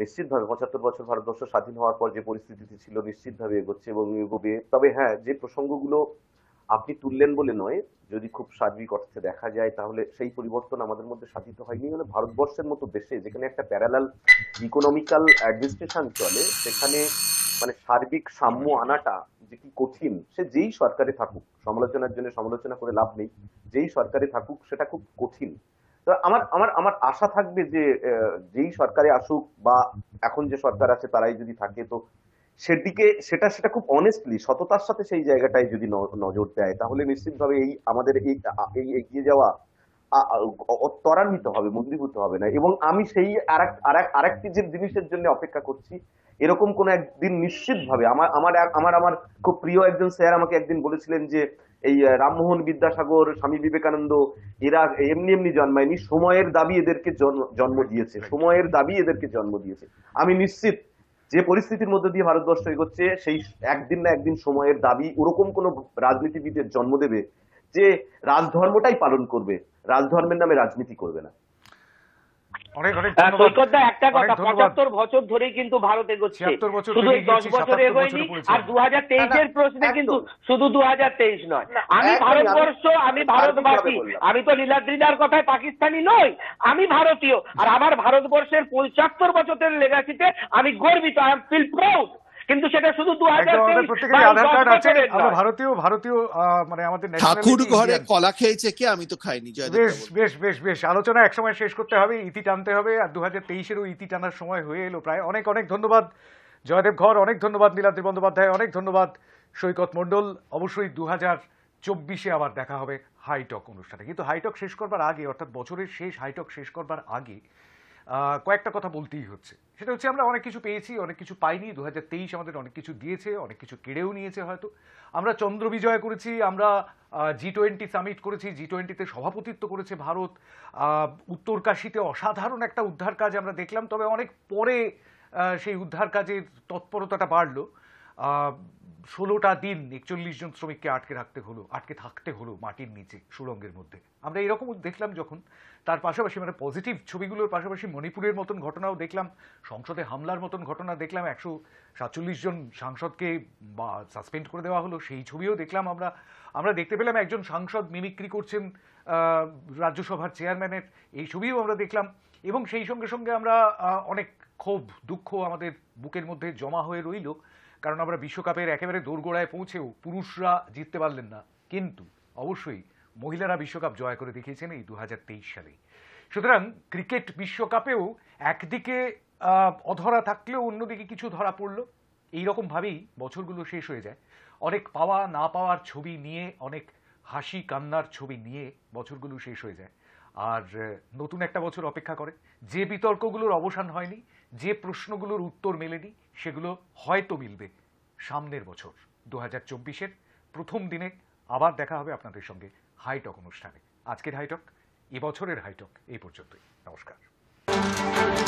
নিশ্চিতভাবে পঁচাত্তর বছর ভারতবর্ষ স্বাধীন হওয়ার পর যে পরিস্থিতিতে ছিল নিশ্চিতভাবে এগোচ্ছে এবং এগোবে তবে হ্যাঁ যে প্রসঙ্গগুলো আপনি তুললেন বলে নয় যদি খুব সার্বিক অর্থে দেখা যায় তাহলে সেই পরিবর্তন আমাদের মধ্যে সাধিত হয়নি হলে ভারতবর্ষের মতো দেশে যেখানে একটা প্যারালাল ইকোনমিক্যাল অ্যাডমিনিস্ট্রেশন চলে সেখানে মানে সার্বিক সাম্য আনাটা যে কি কঠিন সে যেই সরকারে থাকুক সমালোচনার জন্য সমালোচনা করে লাভ নেই যেই সরকারে থাকুক সেটা খুব কঠিন তো আমার আমার আমার আশা থাকবে যে যেই সরকারে আসুক বা এখন যে সরকার আছে তারাই যদি থাকে তো সেদিকে সেটা সেটা খুব অনেস্টলি সততার সাথে সেই জায়গাটায় যদি নজর দেয় তাহলে নিশ্চিতভাবে এই আমাদের এই এগিয়ে যাওয়া ত্বরান্বিত হবে মন্দীভূত হবে না এবং আমি সেই আর আরেকটি যে জিনিসের জন্য অপেক্ষা করছি এরকম কোন একদিন নিশ্চিতভাবে আমার আমার আমার আমার খুব প্রিয় একজন স্যার আমাকে একদিন বলেছিলেন যে এই রামমোহন বিদ্যাসাগর স্বামী বিবেকানন্দ এরা এমনি এমনি জন্মায়নি সময়ের দাবি এদেরকে জন্ম দিয়েছে সময়ের দাবি এদেরকে জন্ম দিয়েছে আমি নিশ্চিত যে পরিস্থিতির মধ্যে দিয়ে ভারতবর্ষ এগোচ্ছে সেই একদিন না একদিন সময়ের দাবি ওরকম কোন রাজনীতিবিদের জন্ম দেবে যে রাজধর্মটাই পালন করবে রাজধর্মের নামে রাজনীতি করবে না হ্যাঁ, শুধু তেইশ নয় আমি ভারতবর্ষ আমি ভারতবাসী আমি তো লীলাদ্রিদার কথায় পাকিস্তানি নই আমি ভারতীয় আর আমার ভারতবর্ষের পঁচাত্তর বছরের লেগাসিতে আমি গর্বিত আই এম ফিল প্রাউড কিন্তু সেটা শুধু দু ভারতীয় ভারতীয় মানে আমাদের ঠাকুর ঘরে কলা খেয়েছে কি আমি তো খাইনি বেশ বেশ বেশ বেশ আলোচনা একসময় শেষ করতে হবে ইতি টানতে হবে আর দু হাজার তেইশেরও ইতি টানার সময় হয়ে এলো প্রায় অনেক অনেক ধন্যবাদ জয়দেব ঘর অনেক ধন্যবাদ নীলাদ্রি বন্দ্যোপাধ্যায় অনেক ধন্যবাদ সৈকত মণ্ডল অবশ্যই দু হাজার চব্বিশে আবার দেখা হবে হাইটক অনুষ্ঠানে কিন্তু হাইটক শেষ করবার আগে অর্থাৎ বছরের শেষ হাইটক শেষ করবার আগে কয়েকটা কথা বলতেই হচ্ছে সেটা হচ্ছে আমরা অনেক কিছু পেয়েছি অনেক কিছু পাইনি দু আমাদের অনেক কিছু দিয়েছে অনেক কিছু কেড়েও নিয়েছে হয়তো আমরা চন্দ্র বিজয় করেছি আমরা জি টোয়েন্টি সামিট করেছি জি টোয়েন্টিতে সভাপতিত্ব করেছে ভারত উত্তরকাশিতে অসাধারণ একটা উদ্ধার কাজ আমরা দেখলাম তবে অনেক পরে সেই উদ্ধার কাজের তৎপরতাটা বাড়লো ষোলোটা দিন একচল্লিশ জন শ্রমিককে আটকে রাখতে হলো আটকে থাকতে হলো মাটির নিচে সুরঙ্গের মধ্যে আমরা এরকম দেখলাম যখন তার পাশাপাশি মানে পজিটিভ ছবিগুলোর পাশাপাশি মণিপুরের মতন ঘটনাও দেখলাম সংসদে হামলার মতন ঘটনা দেখলাম একশো সাতচল্লিশ জন সাংসদকে বা সাসপেন্ড করে দেওয়া হলো সেই ছবিও দেখলাম আমরা আমরা দেখতে পেলাম একজন সাংসদ মিমিক্রি করছেন রাজ্যসভার চেয়ারম্যানের এই ছবিও আমরা দেখলাম এবং সেই সঙ্গে সঙ্গে আমরা অনেক ক্ষোভ দুঃখ আমাদের বুকের মধ্যে জমা হয়ে রইল কারণ আমরা বিশ্বকাপের একেবারে দোরগোড়ায় পৌঁছেও পুরুষরা জিততে পারলেন না কিন্তু অবশ্যই মহিলারা বিশ্বকাপ জয় করে দেখিয়েছেন এই দু সালে সুতরাং ক্রিকেট বিশ্বকাপেও একদিকে অধরা থাকলেও অন্যদিকে কিছু ধরা পড়ল এইরকমভাবেই বছরগুলো শেষ হয়ে যায় অনেক পাওয়া না পাওয়ার ছবি নিয়ে অনেক হাসি কান্নার ছবি নিয়ে বছরগুলো শেষ হয়ে যায় আর নতুন একটা বছর অপেক্ষা করে যে বিতর্কগুলোর অবসান হয়নি যে প্রশ্নগুলোর উত্তর মেলেনি সেগুলো হয়তো মিলবে সামনের বছর দু হাজার চব্বিশের প্রথম দিনে আবার দেখা হবে আপনাদের সঙ্গে হাইটক অনুষ্ঠানে আজকের হাইটক এবছরের হাইটক এই পর্যন্তই নমস্কার